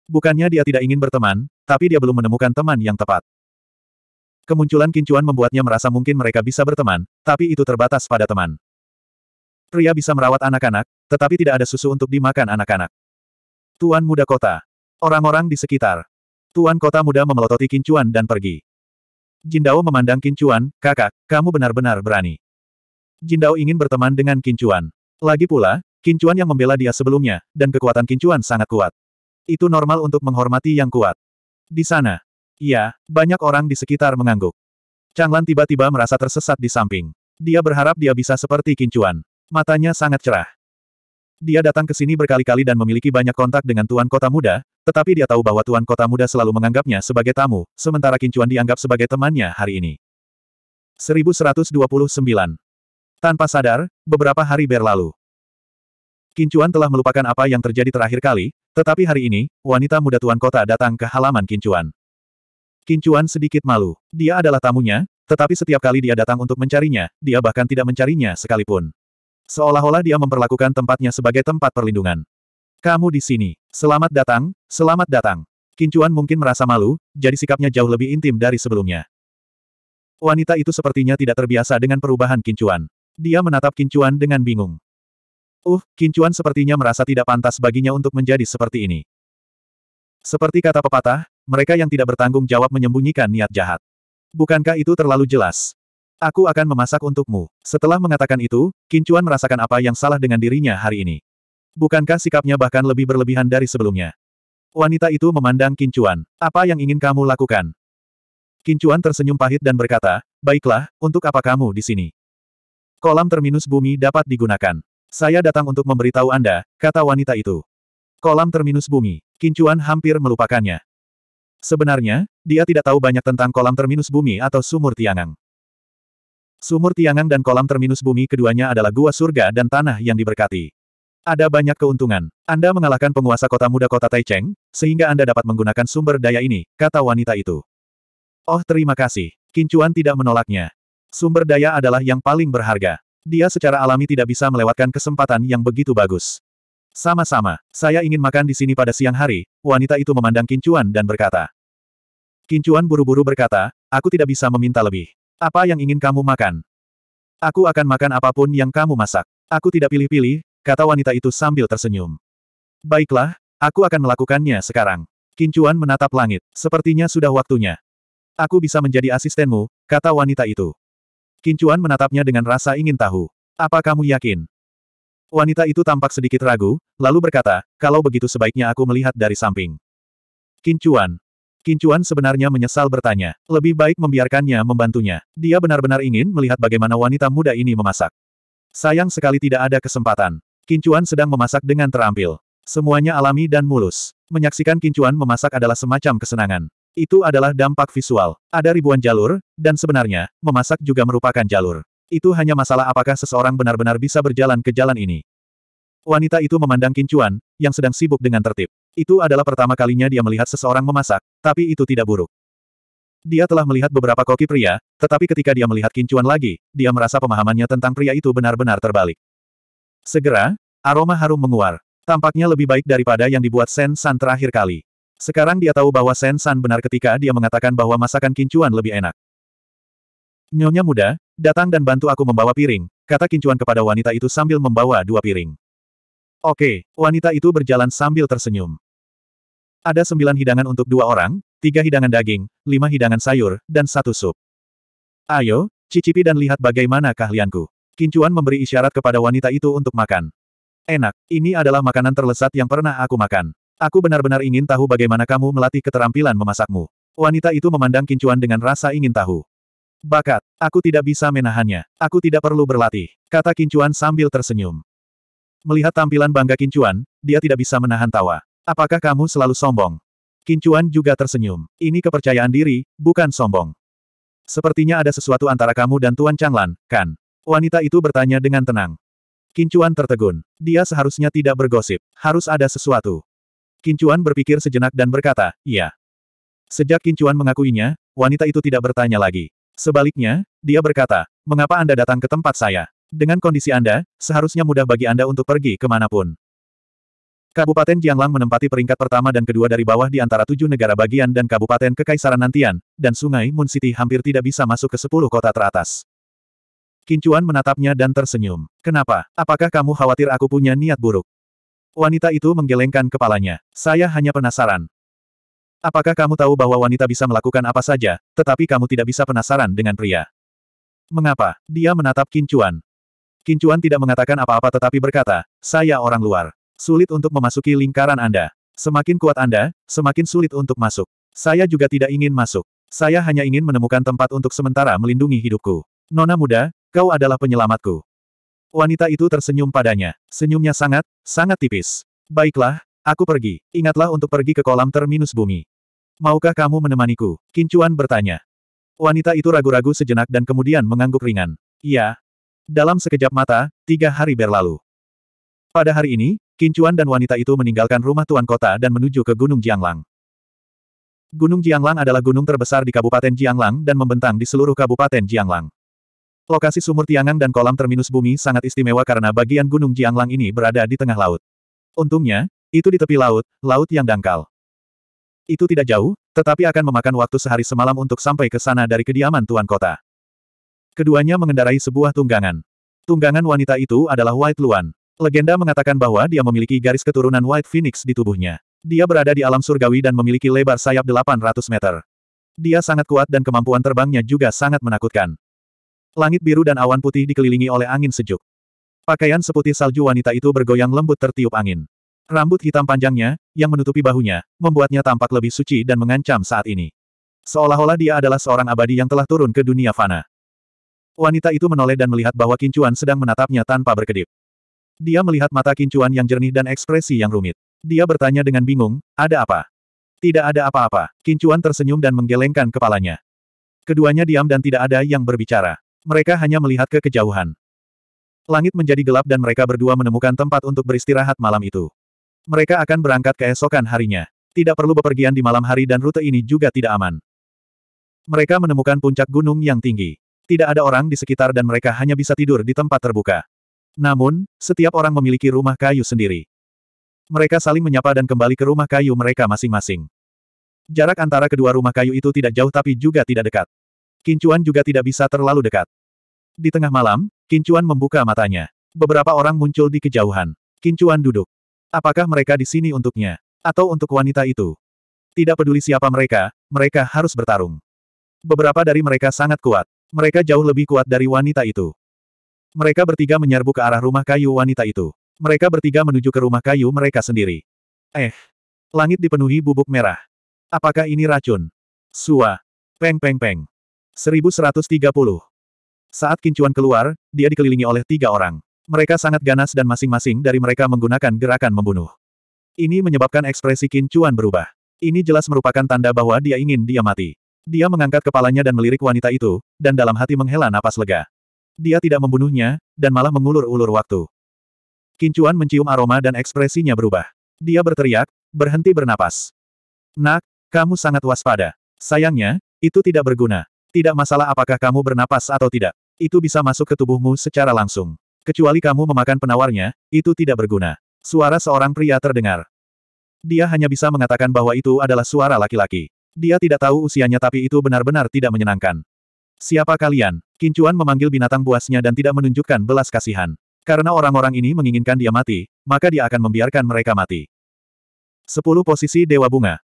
Bukannya dia tidak ingin berteman, tapi dia belum menemukan teman yang tepat. Kemunculan kincuan membuatnya merasa mungkin mereka bisa berteman, tapi itu terbatas pada teman. Pria bisa merawat anak-anak, tetapi tidak ada susu untuk dimakan anak-anak. Tuan muda kota. Orang-orang di sekitar. Tuan kota muda memelototi kincuan dan pergi. Jindao memandang kincuan, kakak, kamu benar-benar berani. Jindao ingin berteman dengan Kincuan. Lagi pula, Kincuan yang membela dia sebelumnya, dan kekuatan Kincuan sangat kuat. Itu normal untuk menghormati yang kuat. Di sana. Iya, banyak orang di sekitar mengangguk. Changlan tiba-tiba merasa tersesat di samping. Dia berharap dia bisa seperti Kincuan. Matanya sangat cerah. Dia datang ke sini berkali-kali dan memiliki banyak kontak dengan Tuan Kota Muda, tetapi dia tahu bahwa Tuan Kota Muda selalu menganggapnya sebagai tamu, sementara Kincuan dianggap sebagai temannya hari ini. 1129 tanpa sadar, beberapa hari berlalu. Kincuan telah melupakan apa yang terjadi terakhir kali, tetapi hari ini, wanita muda tuan kota datang ke halaman Kincuan. Kincuan sedikit malu. Dia adalah tamunya, tetapi setiap kali dia datang untuk mencarinya, dia bahkan tidak mencarinya sekalipun. Seolah-olah dia memperlakukan tempatnya sebagai tempat perlindungan. Kamu di sini. Selamat datang, selamat datang. Kincuan mungkin merasa malu, jadi sikapnya jauh lebih intim dari sebelumnya. Wanita itu sepertinya tidak terbiasa dengan perubahan Kincuan. Dia menatap Kincuan dengan bingung. Uh, Kincuan sepertinya merasa tidak pantas baginya untuk menjadi seperti ini. Seperti kata pepatah, mereka yang tidak bertanggung jawab menyembunyikan niat jahat. Bukankah itu terlalu jelas? Aku akan memasak untukmu. Setelah mengatakan itu, Kincuan merasakan apa yang salah dengan dirinya hari ini. Bukankah sikapnya bahkan lebih berlebihan dari sebelumnya? Wanita itu memandang Kincuan. Apa yang ingin kamu lakukan? Kincuan tersenyum pahit dan berkata, Baiklah, untuk apa kamu di sini? Kolam terminus bumi dapat digunakan. Saya datang untuk memberitahu Anda, kata wanita itu. Kolam terminus bumi. Kincuan hampir melupakannya. Sebenarnya, dia tidak tahu banyak tentang kolam terminus bumi atau sumur tiangang. Sumur tiangang dan kolam terminus bumi keduanya adalah gua surga dan tanah yang diberkati. Ada banyak keuntungan. Anda mengalahkan penguasa kota muda kota Taicheng, sehingga Anda dapat menggunakan sumber daya ini, kata wanita itu. Oh terima kasih. Kincuan tidak menolaknya. Sumber daya adalah yang paling berharga. Dia secara alami tidak bisa melewatkan kesempatan yang begitu bagus. Sama-sama, saya ingin makan di sini pada siang hari, wanita itu memandang Kincuan dan berkata. Kincuan buru-buru berkata, aku tidak bisa meminta lebih. Apa yang ingin kamu makan? Aku akan makan apapun yang kamu masak. Aku tidak pilih-pilih, kata wanita itu sambil tersenyum. Baiklah, aku akan melakukannya sekarang. Kincuan menatap langit, sepertinya sudah waktunya. Aku bisa menjadi asistenmu, kata wanita itu. Kincuan menatapnya dengan rasa ingin tahu. Apa kamu yakin? Wanita itu tampak sedikit ragu, lalu berkata, kalau begitu sebaiknya aku melihat dari samping. Kincuan. Kincuan sebenarnya menyesal bertanya. Lebih baik membiarkannya membantunya. Dia benar-benar ingin melihat bagaimana wanita muda ini memasak. Sayang sekali tidak ada kesempatan. Kincuan sedang memasak dengan terampil. Semuanya alami dan mulus. Menyaksikan Kincuan memasak adalah semacam kesenangan. Itu adalah dampak visual. Ada ribuan jalur, dan sebenarnya, memasak juga merupakan jalur. Itu hanya masalah apakah seseorang benar-benar bisa berjalan ke jalan ini. Wanita itu memandang Kincuan, yang sedang sibuk dengan tertib. Itu adalah pertama kalinya dia melihat seseorang memasak, tapi itu tidak buruk. Dia telah melihat beberapa koki pria, tetapi ketika dia melihat Kincuan lagi, dia merasa pemahamannya tentang pria itu benar-benar terbalik. Segera, aroma harum menguar. Tampaknya lebih baik daripada yang dibuat Sen San terakhir kali. Sekarang dia tahu bahwa Sen San benar ketika dia mengatakan bahwa masakan kincuan lebih enak. Nyonya muda, datang dan bantu aku membawa piring, kata kincuan kepada wanita itu sambil membawa dua piring. Oke, wanita itu berjalan sambil tersenyum. Ada sembilan hidangan untuk dua orang, tiga hidangan daging, lima hidangan sayur, dan satu sup. Ayo, cicipi dan lihat bagaimana keahlianku. Kincuan memberi isyarat kepada wanita itu untuk makan. Enak, ini adalah makanan terlesat yang pernah aku makan. Aku benar-benar ingin tahu bagaimana kamu melatih keterampilan memasakmu. Wanita itu memandang Kincuan dengan rasa ingin tahu. Bakat, aku tidak bisa menahannya. Aku tidak perlu berlatih, kata Kincuan sambil tersenyum. Melihat tampilan bangga Kincuan, dia tidak bisa menahan tawa. Apakah kamu selalu sombong? Kincuan juga tersenyum. Ini kepercayaan diri, bukan sombong. Sepertinya ada sesuatu antara kamu dan Tuan Changlan, kan? Wanita itu bertanya dengan tenang. Kincuan tertegun. Dia seharusnya tidak bergosip. Harus ada sesuatu. Kincuan berpikir sejenak dan berkata, iya. Sejak Kincuan mengakuinya, wanita itu tidak bertanya lagi. Sebaliknya, dia berkata, mengapa Anda datang ke tempat saya? Dengan kondisi Anda, seharusnya mudah bagi Anda untuk pergi kemanapun. Kabupaten Jianglang menempati peringkat pertama dan kedua dari bawah di antara tujuh negara bagian dan Kabupaten Kekaisaran Nantian, dan Sungai Moon City hampir tidak bisa masuk ke sepuluh kota teratas. Kincuan menatapnya dan tersenyum. Kenapa? Apakah kamu khawatir aku punya niat buruk? Wanita itu menggelengkan kepalanya. Saya hanya penasaran. Apakah kamu tahu bahwa wanita bisa melakukan apa saja, tetapi kamu tidak bisa penasaran dengan pria? Mengapa? Dia menatap Kincuan. Kincuan tidak mengatakan apa-apa tetapi berkata, saya orang luar. Sulit untuk memasuki lingkaran Anda. Semakin kuat Anda, semakin sulit untuk masuk. Saya juga tidak ingin masuk. Saya hanya ingin menemukan tempat untuk sementara melindungi hidupku. Nona muda, kau adalah penyelamatku. Wanita itu tersenyum padanya. Senyumnya sangat, sangat tipis. Baiklah, aku pergi. Ingatlah untuk pergi ke kolam terminus bumi. Maukah kamu menemaniku? Kincuan bertanya. Wanita itu ragu-ragu sejenak dan kemudian mengangguk ringan. Iya. Dalam sekejap mata, tiga hari berlalu. Pada hari ini, Kincuan dan wanita itu meninggalkan rumah tuan kota dan menuju ke Gunung Jianglang. Gunung Jianglang adalah gunung terbesar di Kabupaten Jianglang dan membentang di seluruh Kabupaten Jianglang. Lokasi sumur Tiangang dan kolam terminus bumi sangat istimewa karena bagian Gunung Jianglang ini berada di tengah laut. Untungnya, itu di tepi laut, laut yang dangkal. Itu tidak jauh, tetapi akan memakan waktu sehari semalam untuk sampai ke sana dari kediaman Tuan Kota. Keduanya mengendarai sebuah tunggangan. Tunggangan wanita itu adalah White Luan. Legenda mengatakan bahwa dia memiliki garis keturunan White Phoenix di tubuhnya. Dia berada di alam surgawi dan memiliki lebar sayap 800 meter. Dia sangat kuat dan kemampuan terbangnya juga sangat menakutkan. Langit biru dan awan putih dikelilingi oleh angin sejuk. Pakaian seputih salju wanita itu bergoyang lembut tertiup angin. Rambut hitam panjangnya, yang menutupi bahunya, membuatnya tampak lebih suci dan mengancam saat ini. Seolah-olah dia adalah seorang abadi yang telah turun ke dunia fana. Wanita itu menoleh dan melihat bahwa Kincuan sedang menatapnya tanpa berkedip. Dia melihat mata Kincuan yang jernih dan ekspresi yang rumit. Dia bertanya dengan bingung, ada apa? Tidak ada apa-apa. Kincuan tersenyum dan menggelengkan kepalanya. Keduanya diam dan tidak ada yang berbicara. Mereka hanya melihat ke kejauhan. Langit menjadi gelap dan mereka berdua menemukan tempat untuk beristirahat malam itu. Mereka akan berangkat keesokan harinya. Tidak perlu bepergian di malam hari dan rute ini juga tidak aman. Mereka menemukan puncak gunung yang tinggi. Tidak ada orang di sekitar dan mereka hanya bisa tidur di tempat terbuka. Namun, setiap orang memiliki rumah kayu sendiri. Mereka saling menyapa dan kembali ke rumah kayu mereka masing-masing. Jarak antara kedua rumah kayu itu tidak jauh tapi juga tidak dekat. Kincuan juga tidak bisa terlalu dekat. Di tengah malam, Kincuan membuka matanya. Beberapa orang muncul di kejauhan. Kincuan duduk. Apakah mereka di sini untuknya? Atau untuk wanita itu? Tidak peduli siapa mereka, mereka harus bertarung. Beberapa dari mereka sangat kuat. Mereka jauh lebih kuat dari wanita itu. Mereka bertiga menyerbu ke arah rumah kayu wanita itu. Mereka bertiga menuju ke rumah kayu mereka sendiri. Eh. Langit dipenuhi bubuk merah. Apakah ini racun? Sua. Peng peng peng. 1130. Saat kincuan keluar, dia dikelilingi oleh tiga orang. Mereka sangat ganas dan masing-masing dari mereka menggunakan gerakan membunuh. Ini menyebabkan ekspresi kincuan berubah. Ini jelas merupakan tanda bahwa dia ingin dia mati. Dia mengangkat kepalanya dan melirik wanita itu, dan dalam hati menghela napas lega. Dia tidak membunuhnya, dan malah mengulur-ulur waktu. Kincuan mencium aroma dan ekspresinya berubah. Dia berteriak, berhenti bernapas. Nak, kamu sangat waspada. Sayangnya, itu tidak berguna. Tidak masalah apakah kamu bernapas atau tidak. Itu bisa masuk ke tubuhmu secara langsung. Kecuali kamu memakan penawarnya, itu tidak berguna. Suara seorang pria terdengar. Dia hanya bisa mengatakan bahwa itu adalah suara laki-laki. Dia tidak tahu usianya tapi itu benar-benar tidak menyenangkan. Siapa kalian? Kincuan memanggil binatang buasnya dan tidak menunjukkan belas kasihan. Karena orang-orang ini menginginkan dia mati, maka dia akan membiarkan mereka mati. Sepuluh posisi Dewa Bunga.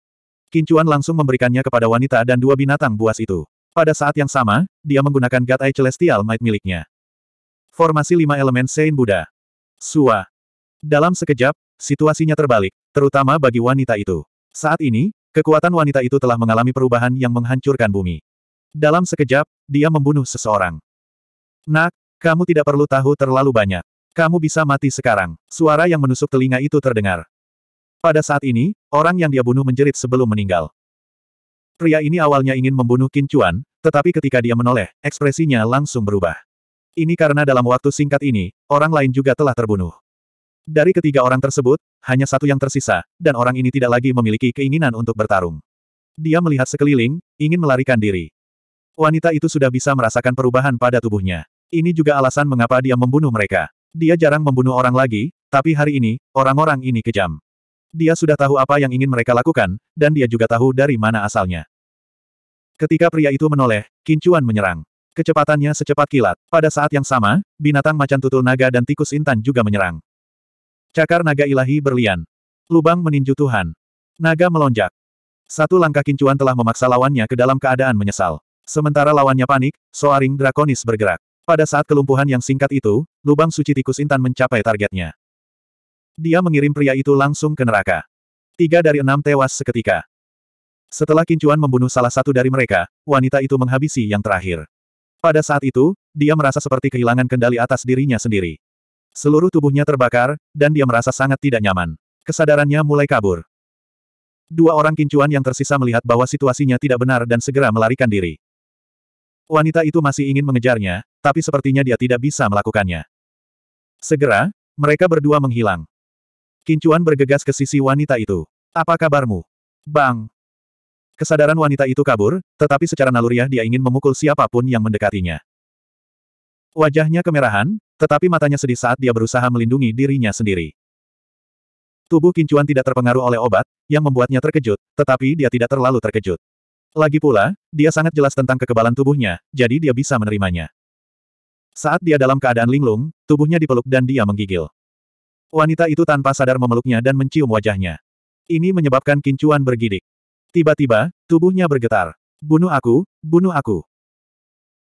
Kincuan langsung memberikannya kepada wanita dan dua binatang buas itu. Pada saat yang sama, dia menggunakan God Eye Celestial Might miliknya. Formasi lima elemen Sein Buddha. Sua. Dalam sekejap, situasinya terbalik, terutama bagi wanita itu. Saat ini, kekuatan wanita itu telah mengalami perubahan yang menghancurkan bumi. Dalam sekejap, dia membunuh seseorang. Nak, kamu tidak perlu tahu terlalu banyak. Kamu bisa mati sekarang. Suara yang menusuk telinga itu terdengar. Pada saat ini, orang yang dia bunuh menjerit sebelum meninggal. Pria ini awalnya ingin membunuh Kincuan, tetapi ketika dia menoleh, ekspresinya langsung berubah. Ini karena dalam waktu singkat ini, orang lain juga telah terbunuh. Dari ketiga orang tersebut, hanya satu yang tersisa, dan orang ini tidak lagi memiliki keinginan untuk bertarung. Dia melihat sekeliling, ingin melarikan diri. Wanita itu sudah bisa merasakan perubahan pada tubuhnya. Ini juga alasan mengapa dia membunuh mereka. Dia jarang membunuh orang lagi, tapi hari ini, orang-orang ini kejam. Dia sudah tahu apa yang ingin mereka lakukan, dan dia juga tahu dari mana asalnya. Ketika pria itu menoleh, Kincuan menyerang. Kecepatannya secepat kilat. Pada saat yang sama, binatang macan tutul naga dan tikus intan juga menyerang. Cakar naga ilahi berlian. Lubang meninju Tuhan. Naga melonjak. Satu langkah kincuan telah memaksa lawannya ke dalam keadaan menyesal. Sementara lawannya panik, Soaring Drakonis bergerak. Pada saat kelumpuhan yang singkat itu, lubang suci tikus intan mencapai targetnya. Dia mengirim pria itu langsung ke neraka. Tiga dari enam tewas seketika. Setelah Kincuan membunuh salah satu dari mereka, wanita itu menghabisi yang terakhir. Pada saat itu, dia merasa seperti kehilangan kendali atas dirinya sendiri. Seluruh tubuhnya terbakar, dan dia merasa sangat tidak nyaman. Kesadarannya mulai kabur. Dua orang Kincuan yang tersisa melihat bahwa situasinya tidak benar dan segera melarikan diri. Wanita itu masih ingin mengejarnya, tapi sepertinya dia tidak bisa melakukannya. Segera, mereka berdua menghilang. Kincuan bergegas ke sisi wanita itu. Apa kabarmu? Bang! Kesadaran wanita itu kabur, tetapi secara naluriah dia ingin memukul siapapun yang mendekatinya. Wajahnya kemerahan, tetapi matanya sedih saat dia berusaha melindungi dirinya sendiri. Tubuh Kincuan tidak terpengaruh oleh obat, yang membuatnya terkejut, tetapi dia tidak terlalu terkejut. Lagi pula, dia sangat jelas tentang kekebalan tubuhnya, jadi dia bisa menerimanya. Saat dia dalam keadaan linglung, tubuhnya dipeluk dan dia menggigil. Wanita itu tanpa sadar memeluknya dan mencium wajahnya. Ini menyebabkan Kincuan bergidik. Tiba-tiba, tubuhnya bergetar. Bunuh aku, bunuh aku.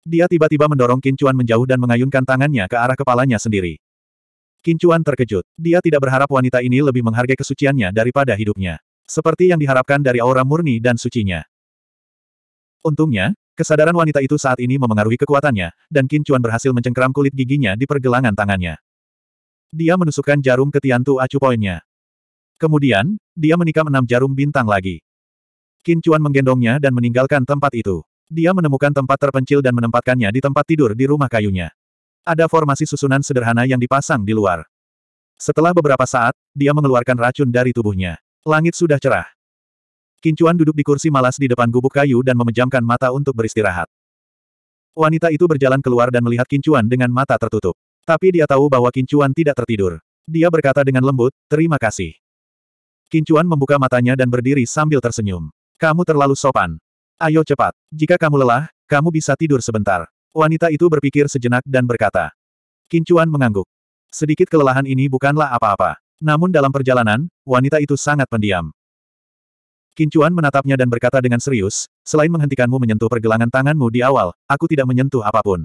Dia tiba-tiba mendorong Kincuan menjauh dan mengayunkan tangannya ke arah kepalanya sendiri. Kincuan terkejut. Dia tidak berharap wanita ini lebih menghargai kesuciannya daripada hidupnya. Seperti yang diharapkan dari aura murni dan sucinya. Untungnya, kesadaran wanita itu saat ini memengaruhi kekuatannya, dan Kincuan berhasil mencengkram kulit giginya di pergelangan tangannya. Dia menusukkan jarum ke Tiantu acu poinnya. Kemudian, dia menikam enam jarum bintang lagi. Qin Chuan menggendongnya dan meninggalkan tempat itu. Dia menemukan tempat terpencil dan menempatkannya di tempat tidur di rumah kayunya. Ada formasi susunan sederhana yang dipasang di luar. Setelah beberapa saat, dia mengeluarkan racun dari tubuhnya. Langit sudah cerah. Qin Chuan duduk di kursi malas di depan gubuk kayu dan memejamkan mata untuk beristirahat. Wanita itu berjalan keluar dan melihat Qin Chuan dengan mata tertutup. Tapi dia tahu bahwa Qin Chuan tidak tertidur. Dia berkata dengan lembut, terima kasih. Qin Chuan membuka matanya dan berdiri sambil tersenyum. Kamu terlalu sopan. Ayo cepat. Jika kamu lelah, kamu bisa tidur sebentar. Wanita itu berpikir sejenak dan berkata. Kincuan mengangguk. Sedikit kelelahan ini bukanlah apa-apa. Namun dalam perjalanan, wanita itu sangat pendiam. Kincuan menatapnya dan berkata dengan serius, selain menghentikanmu menyentuh pergelangan tanganmu di awal, aku tidak menyentuh apapun.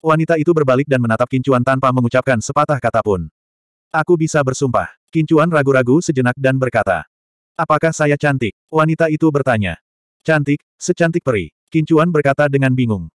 Wanita itu berbalik dan menatap Kincuan tanpa mengucapkan sepatah kata pun. Aku bisa bersumpah. Kincuan ragu-ragu sejenak dan berkata, Apakah saya cantik? Wanita itu bertanya. Cantik, secantik peri. Kincuan berkata dengan bingung.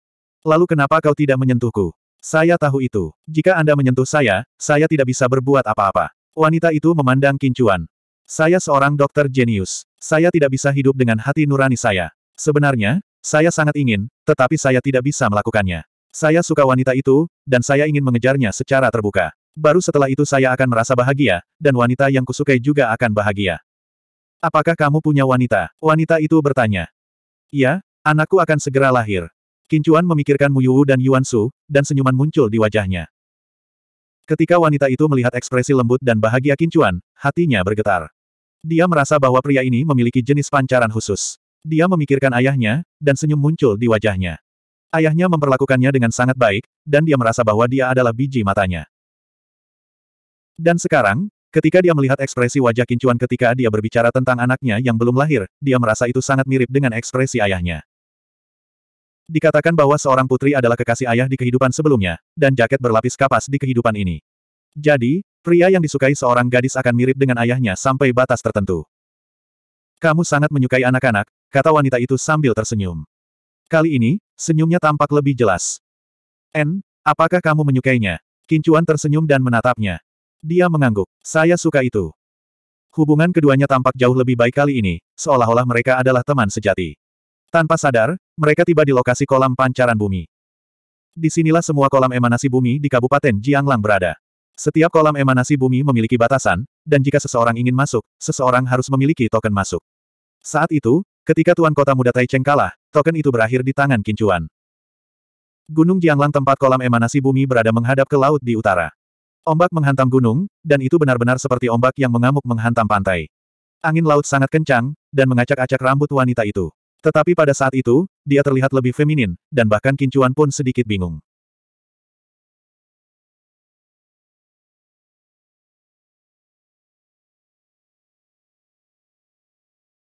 Lalu kenapa kau tidak menyentuhku? Saya tahu itu. Jika Anda menyentuh saya, saya tidak bisa berbuat apa-apa. Wanita itu memandang Kincuan. Saya seorang dokter jenius. Saya tidak bisa hidup dengan hati nurani saya. Sebenarnya, saya sangat ingin, tetapi saya tidak bisa melakukannya. Saya suka wanita itu, dan saya ingin mengejarnya secara terbuka. Baru setelah itu saya akan merasa bahagia, dan wanita yang kusukai juga akan bahagia. Apakah kamu punya wanita? Wanita itu bertanya. Ya, anakku akan segera lahir. Kincuan memikirkan Mu Yuwu dan Yuan Su, dan senyuman muncul di wajahnya. Ketika wanita itu melihat ekspresi lembut dan bahagia Kincuan, hatinya bergetar. Dia merasa bahwa pria ini memiliki jenis pancaran khusus. Dia memikirkan ayahnya, dan senyum muncul di wajahnya. Ayahnya memperlakukannya dengan sangat baik, dan dia merasa bahwa dia adalah biji matanya. Dan sekarang, Ketika dia melihat ekspresi wajah Kincuan ketika dia berbicara tentang anaknya yang belum lahir, dia merasa itu sangat mirip dengan ekspresi ayahnya. Dikatakan bahwa seorang putri adalah kekasih ayah di kehidupan sebelumnya, dan jaket berlapis kapas di kehidupan ini. Jadi, pria yang disukai seorang gadis akan mirip dengan ayahnya sampai batas tertentu. Kamu sangat menyukai anak-anak, kata wanita itu sambil tersenyum. Kali ini, senyumnya tampak lebih jelas. N, apakah kamu menyukainya? Kincuan tersenyum dan menatapnya. Dia mengangguk. Saya suka itu. Hubungan keduanya tampak jauh lebih baik kali ini, seolah-olah mereka adalah teman sejati. Tanpa sadar, mereka tiba di lokasi kolam pancaran bumi. Disinilah semua kolam emanasi bumi di Kabupaten Jianglang berada. Setiap kolam emanasi bumi memiliki batasan, dan jika seseorang ingin masuk, seseorang harus memiliki token masuk. Saat itu, ketika Tuan Kota Muda Taicheng kalah, token itu berakhir di tangan Kincuan. Gunung Jianglang tempat kolam emanasi bumi berada menghadap ke laut di utara. Ombak menghantam gunung, dan itu benar-benar seperti ombak yang mengamuk menghantam pantai. Angin laut sangat kencang, dan mengacak-acak rambut wanita itu. Tetapi pada saat itu, dia terlihat lebih feminin, dan bahkan Kincuan pun sedikit bingung.